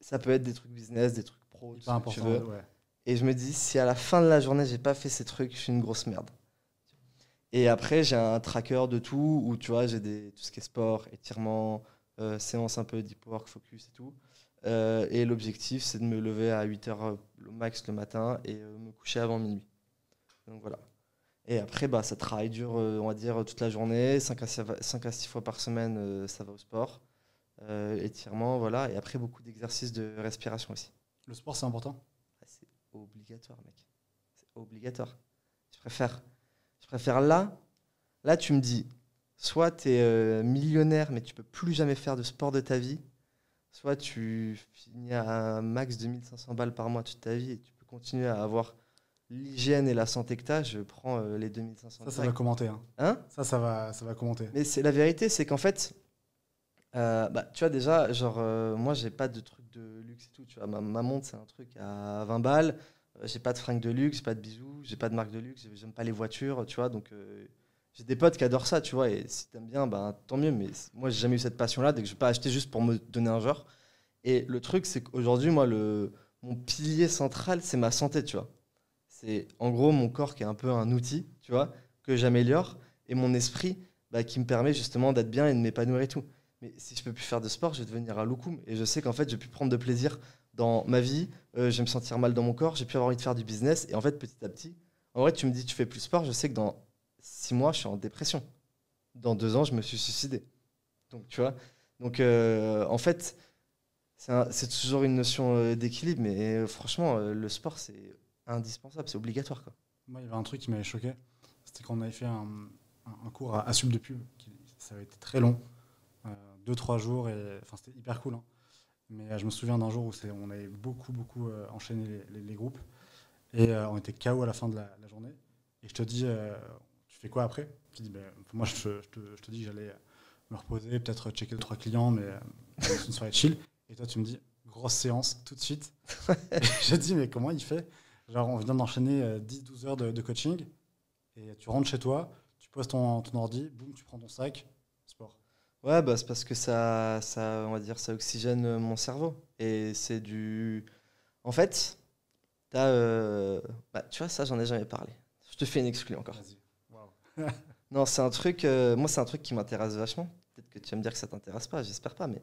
[SPEAKER 1] Ça peut être des trucs business, des trucs pro, tu veux. Et je me dis, si à la fin de la journée, j'ai pas fait ces trucs, je suis une grosse merde. Et après, j'ai un tracker de tout, où tu vois, j'ai des, tout ce qui est sport, étirement, euh, séance un peu deep work, focus et tout. et l'objectif, c'est de me lever à 8h le max le matin et me coucher avant minuit. Donc voilà. Et après, bah, ça travaille dur, euh, on va dire, toute la journée, 5 à 6, fois par semaine, euh, ça va au sport. Euh, étirement, voilà. Et après, beaucoup d'exercices de respiration aussi.
[SPEAKER 2] Le sport, c'est important ah, C'est obligatoire, mec. C'est
[SPEAKER 1] obligatoire. Je préfère, je préfère là, là, tu me dis, soit tu es millionnaire, mais tu peux plus jamais faire de sport de ta vie, soit tu finis à un max de 1500 balles par mois toute ta vie et tu peux continuer à avoir l'hygiène et la santé que tu as, je prends euh, les 2500. Ça, ça va commenter. Hein.
[SPEAKER 2] hein ça, ça va, ça va commenter. Mais
[SPEAKER 1] c'est la vérité, c'est qu'en fait, euh, bah, tu vois, déjà, genre, euh, moi, j'ai pas de trucs de luxe et tout. Tu vois, ma, montre, c'est un truc à 20 balles. J'ai pas de fringues de luxe, pas de bijoux, j'ai pas de marque de luxe, j'aime pas les voitures, tu vois. Donc, j'ai des potes qui adorent ça, tu vois. Et si t'aimes bien, ben, tant mieux. Mais moi, j'ai jamais eu cette passion-là, dès que je vais pas acheter juste pour me donner un genre. Et le truc, c'est qu'aujourd'hui, moi, le, mon pilier central, c'est ma santé, tu vois c'est en gros mon corps qui est un peu un outil, tu vois, que j'améliore, et mon esprit bah, qui me permet justement d'être bien et de m'épanouir et tout. Mais si je peux plus faire de sport, je vais devenir un loukoum. Et je sais qu'en fait, je vais plus prendre de plaisir dans ma vie, euh, je vais me sentir mal dans mon corps, j'ai plus avoir envie de faire du business. Et en fait, petit à petit, en vrai, tu me dis tu fais plus sport, je sais que dans six mois, je suis en dépression. Dans deux ans, je me suis suicidé. Donc, tu vois. Donc, euh, en fait, c'est toujours une notion euh, d'équilibre, mais franchement, le sport, c'est indispensable, c'est obligatoire. Quoi. Moi, il y avait un truc qui m'avait choqué,
[SPEAKER 2] c'était qu'on avait fait un, cours à, de pub, qui, ça avait été très long, 2-3 euh, jours, et c'était hyper cool. Hein. Mais euh, je me souviens d'un jour où on avait beaucoup, beaucoup euh, enchaîné les, groupes, et on était KO à la fin de la, journée. Et je te dis, tu fais quoi après Tu dis, ben, moi, je, te, dis que j'allais me reposer, peut-être checker 2 trois clients, mais une soirée chill. Et toi, tu me dis, grosse séance, tout de suite. je dis, mais comment il fait Genre, on vient d'enchaîner 10-12 euh, heures de, coaching et tu rentres chez toi, tu poses ton, ordi, boum, tu prends ton sac, sport. Ouais,
[SPEAKER 1] bah, c'est parce que ça, ça, on va dire, ça oxygène euh, mon cerveau. Et c'est du. En fait, as, euh, bah, tu vois, ça, j'en ai jamais parlé. Je te fais une exclue encore. non, c'est un truc. moi, c'est un truc qui m'intéresse vachement. Peut-être que tu vas me dire que ça t'intéresse pas, j'espère pas, mais.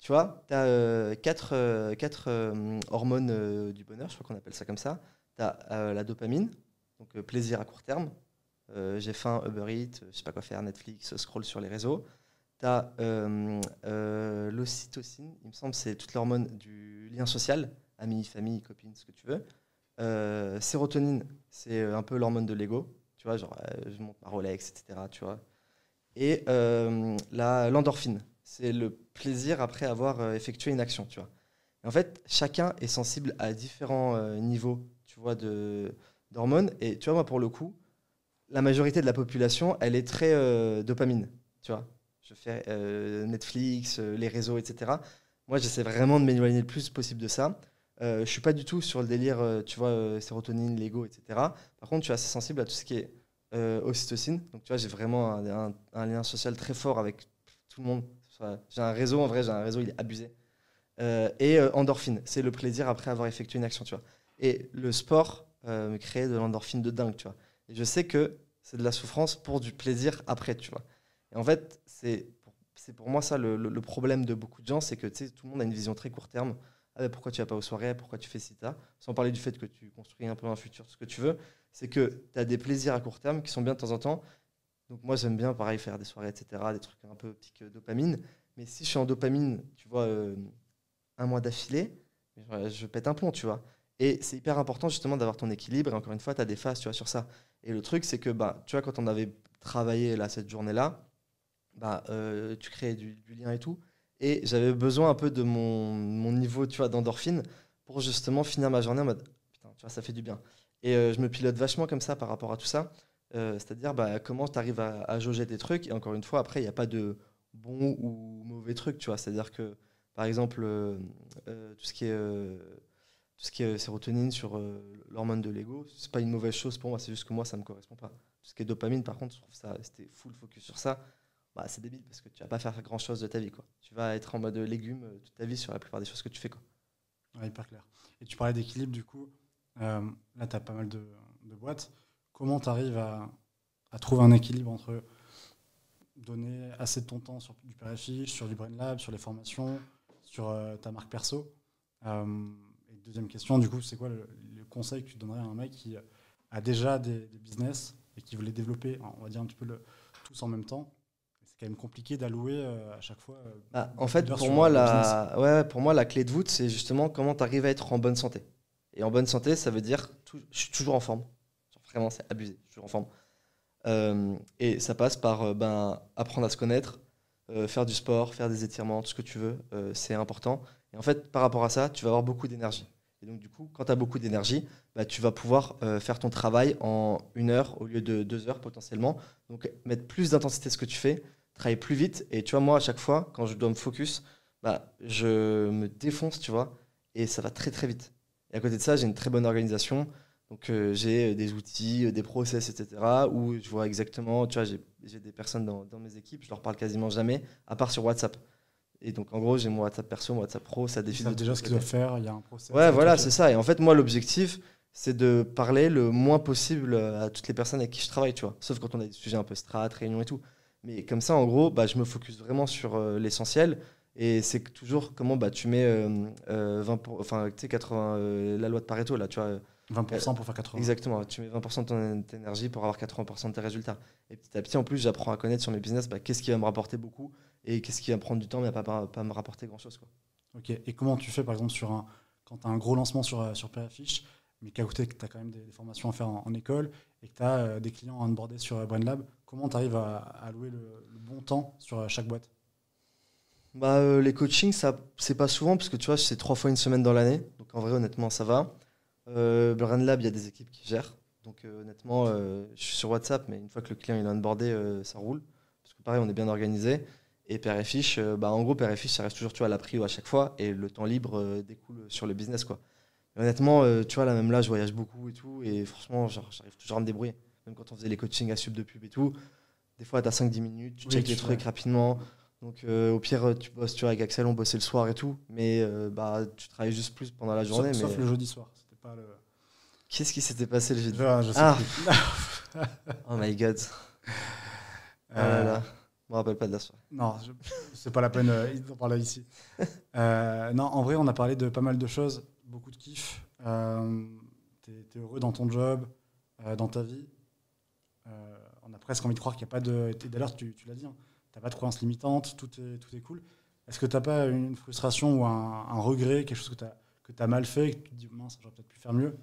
[SPEAKER 1] Tu vois, tu as 4 quatre, quatre hormones du bonheur, je crois qu'on appelle ça comme ça tu euh, la dopamine, donc euh, plaisir à court terme. Euh, j'ai faim, Uber Eats, je sais pas quoi faire, Netflix, scroll sur les réseaux. Tu as l'ocytocine, il me semble, c'est toute l'hormone du lien social, amis, famille, copine, ce que tu veux. sérotonine, c'est un peu l'hormone de l'ego, tu vois, genre je monte ma Rolex, etc. Tu vois. Et l'endorphine, c'est le plaisir après avoir effectué une action, tu vois. en fait, chacun est sensible à différents niveaux de, d'hormones. Et tu vois, moi, pour le coup, la majorité de la population, elle est très euh, dopamine, tu vois. Je fais euh, Netflix, euh, les réseaux, etc. Moi, j'essaie vraiment de m'éloigner le plus possible de ça. je suis pas du tout sur le délire, tu vois, sérotonine, l'ego, etc. Par contre, je suis assez sensible à tout ce qui est ocytocine. Donc, tu vois, j'ai vraiment un, lien social très fort avec tout le monde. J'ai un réseau, en vrai, j'ai un réseau, il est abusé. et endorphine, c'est le plaisir après avoir effectué une action, tu vois. Et le sport me euh, crée de l'endorphine de dingue, tu vois. Et je sais que c'est de la souffrance pour du plaisir après, tu vois. Et en fait, c'est c'est pour moi ça le, le, problème de beaucoup de gens, c'est que tout le monde a une vision très court terme. Ah ben, pourquoi tu vas pas aux soirées Pourquoi tu fais ci, ça Sans parler du fait que tu construis un peu un futur, ce que tu veux. C'est que tu as des plaisirs à court terme qui sont bien de temps en temps. Donc moi, j'aime bien, pareil, faire des soirées, etc., des trucs un peu pique euh, dopamine. Mais si je suis en dopamine, tu vois, euh, un mois d'affilée, je, je pète un plomb, tu vois. Et c'est hyper important justement d'avoir ton équilibre. Et encore une fois, tu as des phases tu vois, sur ça. Et le truc, c'est que bah, tu vois, quand on avait travaillé là, cette journée-là, bah, euh, tu créais du, lien et tout. Et j'avais besoin un peu de mon, niveau tu vois, d'endorphine pour justement finir ma journée en mode putain, tu vois, ça fait du bien. Et euh, je me pilote vachement comme ça par rapport à tout ça. Euh, c'est-à-dire bah, comment tu arrives à, jauger des trucs. Et encore une fois, après, il n'y a pas de bon ou mauvais trucs, tu vois C'est-à-dire que, par exemple, tout ce qui est tout ce qui est sérotonine sur euh, l'hormone de l'ego, c'est pas une mauvaise chose pour moi, c'est juste que moi ça me correspond pas. Tout ce qui est dopamine, par contre, je trouve ça, c'était full focus sur ça. Bah, c'est débile parce que tu vas pas faire grand chose de ta vie, quoi. Tu vas être en mode légume euh, toute ta vie sur la plupart des choses que tu fais, quoi.
[SPEAKER 2] hyper clair. Et tu parlais d'équilibre, du coup, euh, là tu as pas mal de, boîtes. Comment tu arrives à, à, trouver un équilibre entre donner assez de ton temps sur du périfiche, sur du Brain Lab, sur les formations, sur ta marque perso deuxième question, du coup, c'est quoi le, conseil que tu donnerais à un mec qui a déjà des, business et qui voulait développer, on va dire un petit peu le, tous en même temps C'est quand même compliqué d'allouer euh, à chaque fois. Euh, bah, en fait, pour moi, la,
[SPEAKER 1] ouais, pour moi, la clé de voûte, c'est justement comment tu arrives à être en bonne santé. Et en bonne santé, ça veut dire tout, je suis toujours en forme. Vraiment, c'est abusé, je suis toujours en forme. Euh, et ça passe par ben, apprendre à se connaître, faire du sport, faire des étirements, tout ce que tu veux, c'est important. Et en fait, par rapport à ça, tu vas avoir beaucoup d'énergie. Et donc, du coup, quand tu as beaucoup d'énergie, bah, tu vas pouvoir euh, faire ton travail en une heure au lieu de deux heures potentiellement. Donc, mettre plus d'intensité à ce que tu fais, travailler plus vite. Et tu vois, moi, à chaque fois, quand je dois me focus, bah, je me défonce, tu vois, et ça va très, très vite. Et à côté de ça, j'ai une très bonne organisation. Donc, euh, j'ai euh, des outils, des process, etc. où je vois exactement, tu vois, j'ai des personnes dans, dans mes équipes, je leur parle quasiment jamais, à part sur WhatsApp. Et donc, en gros, j'ai mon WhatsApp perso, mon WhatsApp pro, ça définit déjà ce qu'ils doivent faire,
[SPEAKER 2] il y a un process. Ouais, voilà, c'est ça. Et en
[SPEAKER 1] fait, moi, l'objectif, c'est de parler le moins possible à toutes les personnes avec qui je travaille, tu vois. Sauf quand on a des sujets un peu strat, réunion et tout. Mais comme ça, en gros, bah, je me focus vraiment sur euh, l'essentiel. Et c'est toujours comment bah, tu mets 20 euh, 80, euh, la loi de Pareto, là, tu vois, 20% pour faire 80%. Exactement, tu mets 20% de ton énergie pour avoir 80% de tes résultats. Et petit à petit, en plus, j'apprends à connaître sur mes business bah, qu'est-ce qui va me rapporter beaucoup et qu'est-ce
[SPEAKER 2] qui va me prendre du temps mais pas, pas, pas me rapporter grand-chose. Ok, et comment tu fais par exemple sur un, quand tu as un gros lancement sur, euh, sur mais qu'à côté que tu as quand même des, formations à faire en, école et que tu as euh, des clients à onboarder sur euh, BrandLab, comment tu arrives à, louer allouer le, bon temps sur chaque boîte
[SPEAKER 1] bah, Les coachings, ça, c'est pas souvent parce que tu vois, c'est trois fois une semaine dans l'année. Donc en vrai, honnêtement, ça va. Euh, Brand Lab, il y a des équipes qui gèrent. Donc euh, honnêtement, euh, je suis sur WhatsApp, mais une fois que le client il est onboardé, euh, ça roule. Parce que pareil, on est bien organisé. Et et bah, en gros, Fiche ça reste toujours à la prio à chaque fois. Et le temps libre découle sur le business. Quoi. honnêtement, tu vois, là même là, je voyage beaucoup et tout. Et franchement, j'arrive toujours à me débrouiller. Même quand on faisait les coachings à sub de pub et tout, des fois, t'as 5-10 minutes, tu check les trucs rapidement. Donc au pire, tu bosses tu avec Axel, on bossait le soir et tout, mais bah, tu travailles juste plus pendant la journée. sauf le jeudi soir. Qu'est-ce qui s'était passé le ah, jour ah. Oh my god. Euh... Ah me rappelle pas de la soirée. Non,
[SPEAKER 2] c'est pas la peine d'en euh, parler ici. Euh, non, en vrai, on a parlé de pas mal de choses, beaucoup de kiff. Euh, t'es es heureux dans ton job, euh, dans ta vie. on a presque envie de croire qu'il n'y a pas de. D'ailleurs, tu, l'as dit, tu hein, t'as pas de croyances limitantes, tout est, tout est cool. Est-ce que t'as pas une frustration ou un, regret, quelque chose que as que mal fait et que tu te dis, mince, j'aurais peut-être pu faire mieux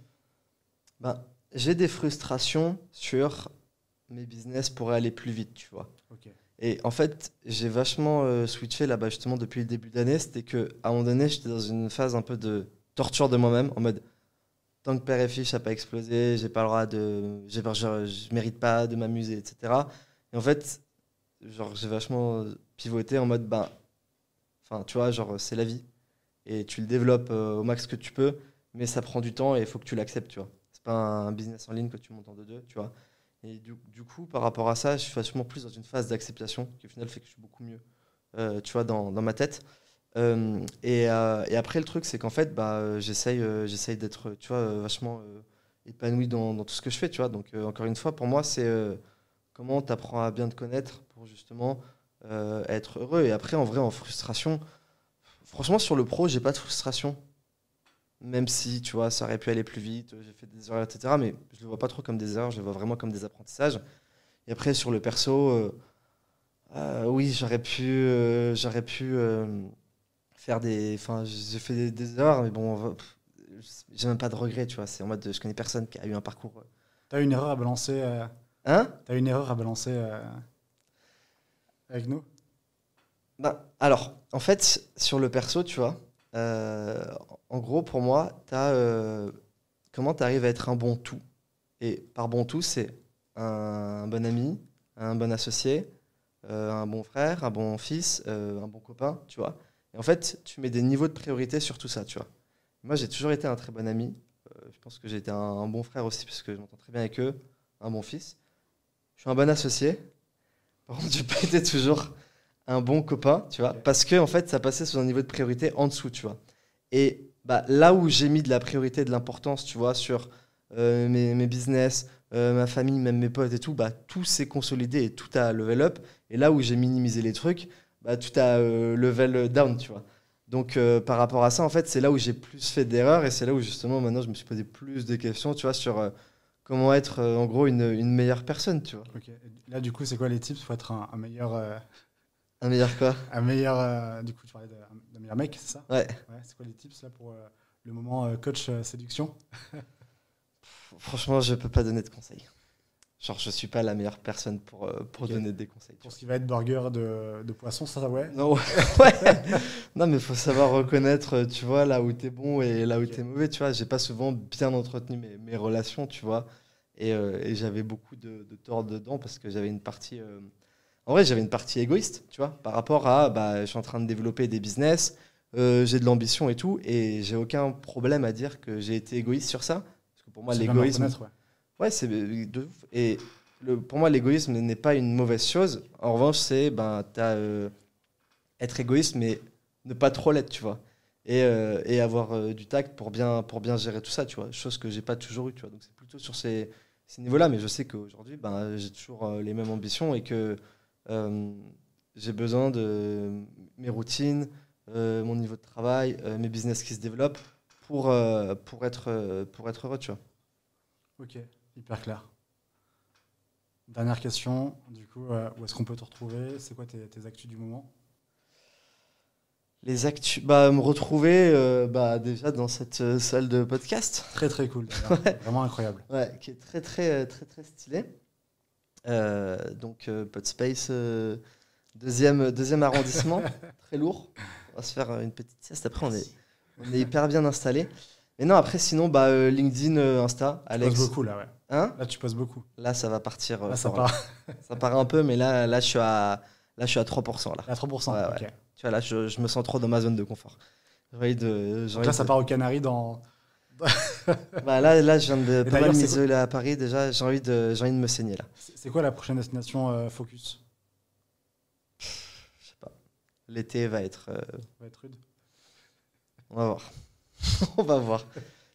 [SPEAKER 2] ben, J'ai des frustrations sur
[SPEAKER 1] mes business pour aller plus vite, tu vois. Et en fait, j'ai vachement euh, switché là-bas justement depuis le début d'année. C'était que à un moment donné, j'étais dans une phase un peu de torture de moi-même, en mode tant que père et fils, ça pas explosé, j'ai pas le droit de, j'ai, je, je, mérite pas de m'amuser, etc. Et en fait, genre j'ai vachement pivoté en mode ben, enfin tu vois, genre c'est la vie et tu le développes euh, au max que tu peux, mais ça prend du temps et il faut que tu l'acceptes, tu vois. C'est pas un business en ligne que tu montes en deux deux, tu vois. Et du, du, coup, par rapport à ça, je suis vachement plus dans une phase d'acceptation qui au final fait que je suis beaucoup mieux, euh, tu vois, dans, dans ma tête. Euh, et, après, le truc, c'est qu'en fait, bah, j'essaye, j'essaye d'être, tu vois, vachement épanoui dans, dans, tout ce que je fais, tu vois. Donc, encore une fois, pour moi, c'est comment tu apprends à bien te connaître pour justement être heureux. Et après, en vrai, en frustration, Franchement, sur le pro, j'ai pas de frustration. Même si, tu vois, ça aurait pu aller plus vite, j'ai fait des erreurs, etc. Mais je le vois pas trop comme des erreurs, je le vois vraiment comme des apprentissages. Et après, sur le perso, euh, euh, oui, j'aurais pu, euh, j'aurais pu faire des. Enfin, j'ai fait des, erreurs, mais bon, j'ai même pas de regrets, tu vois. C'est en mode, je connais personne qui a eu un parcours.
[SPEAKER 2] T'as une erreur à balancer. Hein T'as une erreur à balancer avec nous bah, alors, en fait, sur le perso, tu vois, euh, en gros, pour moi,
[SPEAKER 1] as, euh, comment tu arrives à être un bon tout Et par bon tout, c'est un, bon ami, un bon associé, euh, un bon frère, un bon fils, un bon copain, tu vois. Et en fait, tu mets des niveaux de priorité sur tout ça, tu vois. Moi, j'ai toujours été un très bon ami. je pense que j'ai été un, bon frère aussi, parce que je m'entends très bien avec eux, un bon fils. Je suis un bon associé. Par contre, j'ai pas été toujours un bon copain, tu vois, parce que en fait, ça passait sous un niveau de priorité en dessous, tu vois. Et bah, là où j'ai mis de la priorité, de l'importance, tu vois, sur euh, mes, business, euh, ma famille, même mes potes et tout, bah, tout s'est consolidé et tout a level up. Et là où j'ai minimisé les trucs, bah, tout a euh, level down, tu vois. Donc par rapport à ça, en fait, c'est là où j'ai plus fait d'erreurs et c'est là où justement maintenant je me suis posé plus de questions, tu vois, sur comment être en gros une, meilleure
[SPEAKER 2] personne, tu vois. Là, du coup, c'est quoi les tips pour être un meilleur un meilleur quoi Un meilleur. Euh, du coup, tu parlais d'un meilleur mec, c'est ça Ouais. ouais c'est quoi les tips là pour euh, le moment euh, coach séduction
[SPEAKER 1] Franchement, je peux pas donner de conseils. Genre, je suis pas la meilleure personne pour, pour donner des conseils.
[SPEAKER 2] Pour ce qui va être burger de, de poisson, ça, ouais Non,
[SPEAKER 1] non mais il faut savoir reconnaître, tu vois, là où t'es bon et là où tu t'es mauvais, tu vois. J'ai pas souvent bien entretenu mes, mes relations, tu vois. Et, j'avais beaucoup de, de, tort dedans parce que j'avais une partie en vrai, j'avais une partie égoïste, tu vois, par rapport à bah, je suis en train de développer des business, euh, j'ai de l'ambition et tout, et j'ai aucun problème à dire que j'ai été égoïste sur ça. Parce que pour moi, l'égoïsme. Ouais, c'est. Euh, et le, pour moi, l'égoïsme n'est pas une mauvaise chose. En revanche, c'est ben, euh, être égoïste, mais ne pas trop l'être, tu vois. Et, et avoir du tact pour bien, pour bien gérer tout ça, tu vois. Chose que j'ai pas toujours eu, tu vois. Donc c'est plutôt sur ces, niveaux-là. Mais je sais qu'aujourd'hui, ben, j'ai toujours les mêmes ambitions et que euh, j'ai besoin de mes routines, euh, mon niveau de travail, euh, mes business qui se développent pour, pour, être, pour être heureux, tu Ok, hyper clair.
[SPEAKER 2] Dernière question, du coup, où est-ce qu'on peut te retrouver C'est quoi tes, actus du moment Les actus, bah, me retrouver bah, déjà dans cette salle
[SPEAKER 1] de podcast. Très très cool, vraiment incroyable. Ouais, qui est très très très très stylé. Euh, donc, euh, Podspace, euh, deuxième, deuxième arrondissement, très lourd. On va se faire une petite sieste. Après, on est, on est hyper bien installé. Mais non, après, sinon, bah, LinkedIn, Insta, Alex. Tu beaucoup là, ouais. Hein là, tu passes beaucoup. Là, ça va partir. là, ça part. ça part un peu, mais là, là, je suis à, là, je suis à 3%. Là. À 3%, ouais, Tu vois, là, je, me sens trop dans ma zone de confort. de, là, ça part
[SPEAKER 2] aux Canaries dans, Bah, là, là, je viens de pas mal m'isoler
[SPEAKER 1] à Paris. Déjà, j'ai envie, de, j'ai envie de me saigner là.
[SPEAKER 2] C'est quoi la prochaine destination euh, focus Je
[SPEAKER 1] sais pas. L'été va être. Euh, rude. On va voir. On va voir.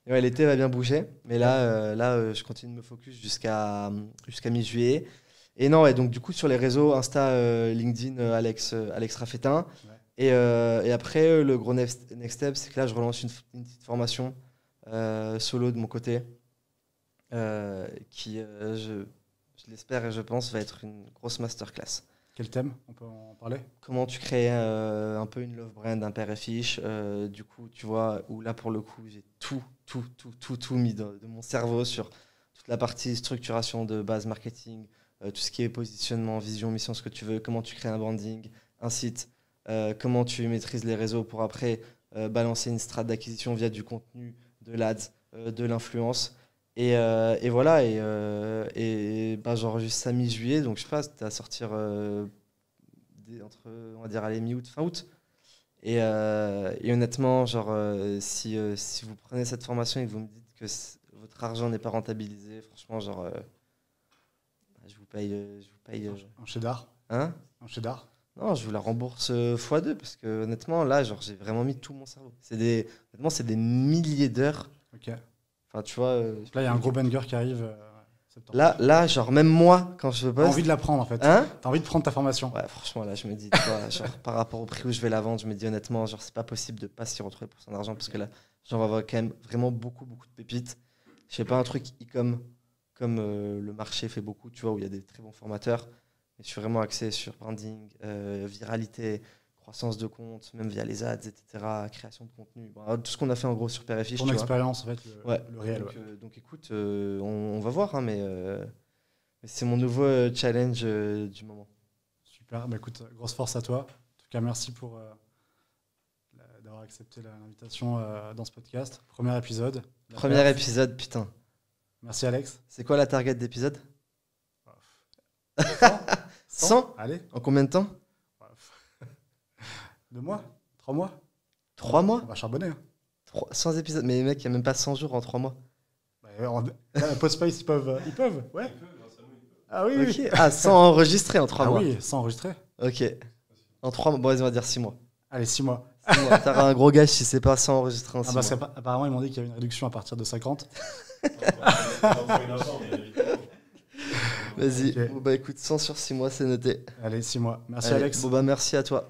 [SPEAKER 1] l'été va bien bouger, mais là, euh, là, je continue de me focus jusqu'à jusqu'à mi-juillet. Et non, et donc du coup sur les réseaux Insta, LinkedIn, Alex, Alex Raffetin. Et, et, après, le gros next, step, c'est que là, je relance une, une petite formation euh, solo de mon côté, euh, qui, euh, je, l'espère et je pense, va être une grosse masterclass. Quel thème On
[SPEAKER 2] peut en parler
[SPEAKER 1] Comment tu crées un peu une love brand, un père et fiche Du coup, tu vois, où là, pour le coup, j'ai tout, tout, tout, tout, tout mis de, mon cerveau sur toute la partie structuration de base marketing, tout ce qui est positionnement, vision, mission, ce que tu veux, comment tu crées un branding, un site, comment tu maîtrises les réseaux pour après balancer une strate d'acquisition via du contenu, de l'ADS, euh, de l'influence. Et, euh, et, voilà, et, euh, et ben, ça mi-juillet, donc je sais pas, c'était à sortir entre, on va dire, allez, mi-août, fin août. Et, et honnêtement, genre, si, si, vous prenez cette formation et que vous me dites que votre argent n'est pas rentabilisé, franchement, genre, je vous paye. je vous paye un, chef d'art Hein Un chef d'art non, je vous la rembourse euh, x2 parce que honnêtement, là, genre, j'ai vraiment mis tout mon cerveau. C'est des, honnêtement, c'est des milliers d'heures. Ok.
[SPEAKER 2] Enfin, tu vois. Euh, là, il y a un gros
[SPEAKER 1] banger qui arrive.
[SPEAKER 2] Euh,
[SPEAKER 1] là, là, genre, même moi, quand je bosse. T'as envie de la prendre, en fait. Hein
[SPEAKER 2] T'as envie de prendre ta formation. Ouais, franchement, là, je me dis, par rapport au prix
[SPEAKER 1] où je vais la vendre, je me dis honnêtement, genre, c'est pas possible de pas s'y retrouver pour son argent parce que là, j'en vais quand même vraiment beaucoup, beaucoup de pépites. Je sais pas, un truc e-com, comme le marché fait beaucoup, tu vois, où il y a des très bons formateurs je suis vraiment axé sur branding, euh, viralité, croissance de compte, même via les ads, etc., création de contenu. tout ce qu'on a fait en gros sur Périfiche. mon expérience, en fait, le, réel. Donc, euh, écoute, euh, on, va voir, hein, mais, c'est mon nouveau challenge du moment. Super,
[SPEAKER 2] bah, écoute, grosse force à toi. En tout cas, merci pour d'avoir accepté l'invitation dans ce podcast. Premier épisode.
[SPEAKER 1] Premier épisode, putain. Merci Alex. C'est quoi la target d'épisode 100 Allez. En combien de temps
[SPEAKER 2] Deux mois
[SPEAKER 1] Trois mois Trois mois On va charbonner. 100 hein. épisodes. Mais mec, il n'y a même pas
[SPEAKER 2] 100 jours en 3 mois. Bah, en... ils peuvent. Euh, ils peuvent, ouais. Ah oui, okay. oui. Ah, 100 enregistrés en 3 ah mois. Ah oui, 100 enregistrés.
[SPEAKER 1] Ok. En 3 mois. Bon, vas-y, on va dire 6 mois. Allez, 6 mois. mois. T'auras un gros gage si c'est pas 100 enregistrés en ah, bah parce mois.
[SPEAKER 2] Apparemment, ils m'ont dit qu'il y avait une réduction à partir de 50. Vas-y.
[SPEAKER 1] Bon, bah écoute, 100 sur 6 mois, c'est noté. Allez, 6 mois. Merci Alex. Bon bah merci à toi.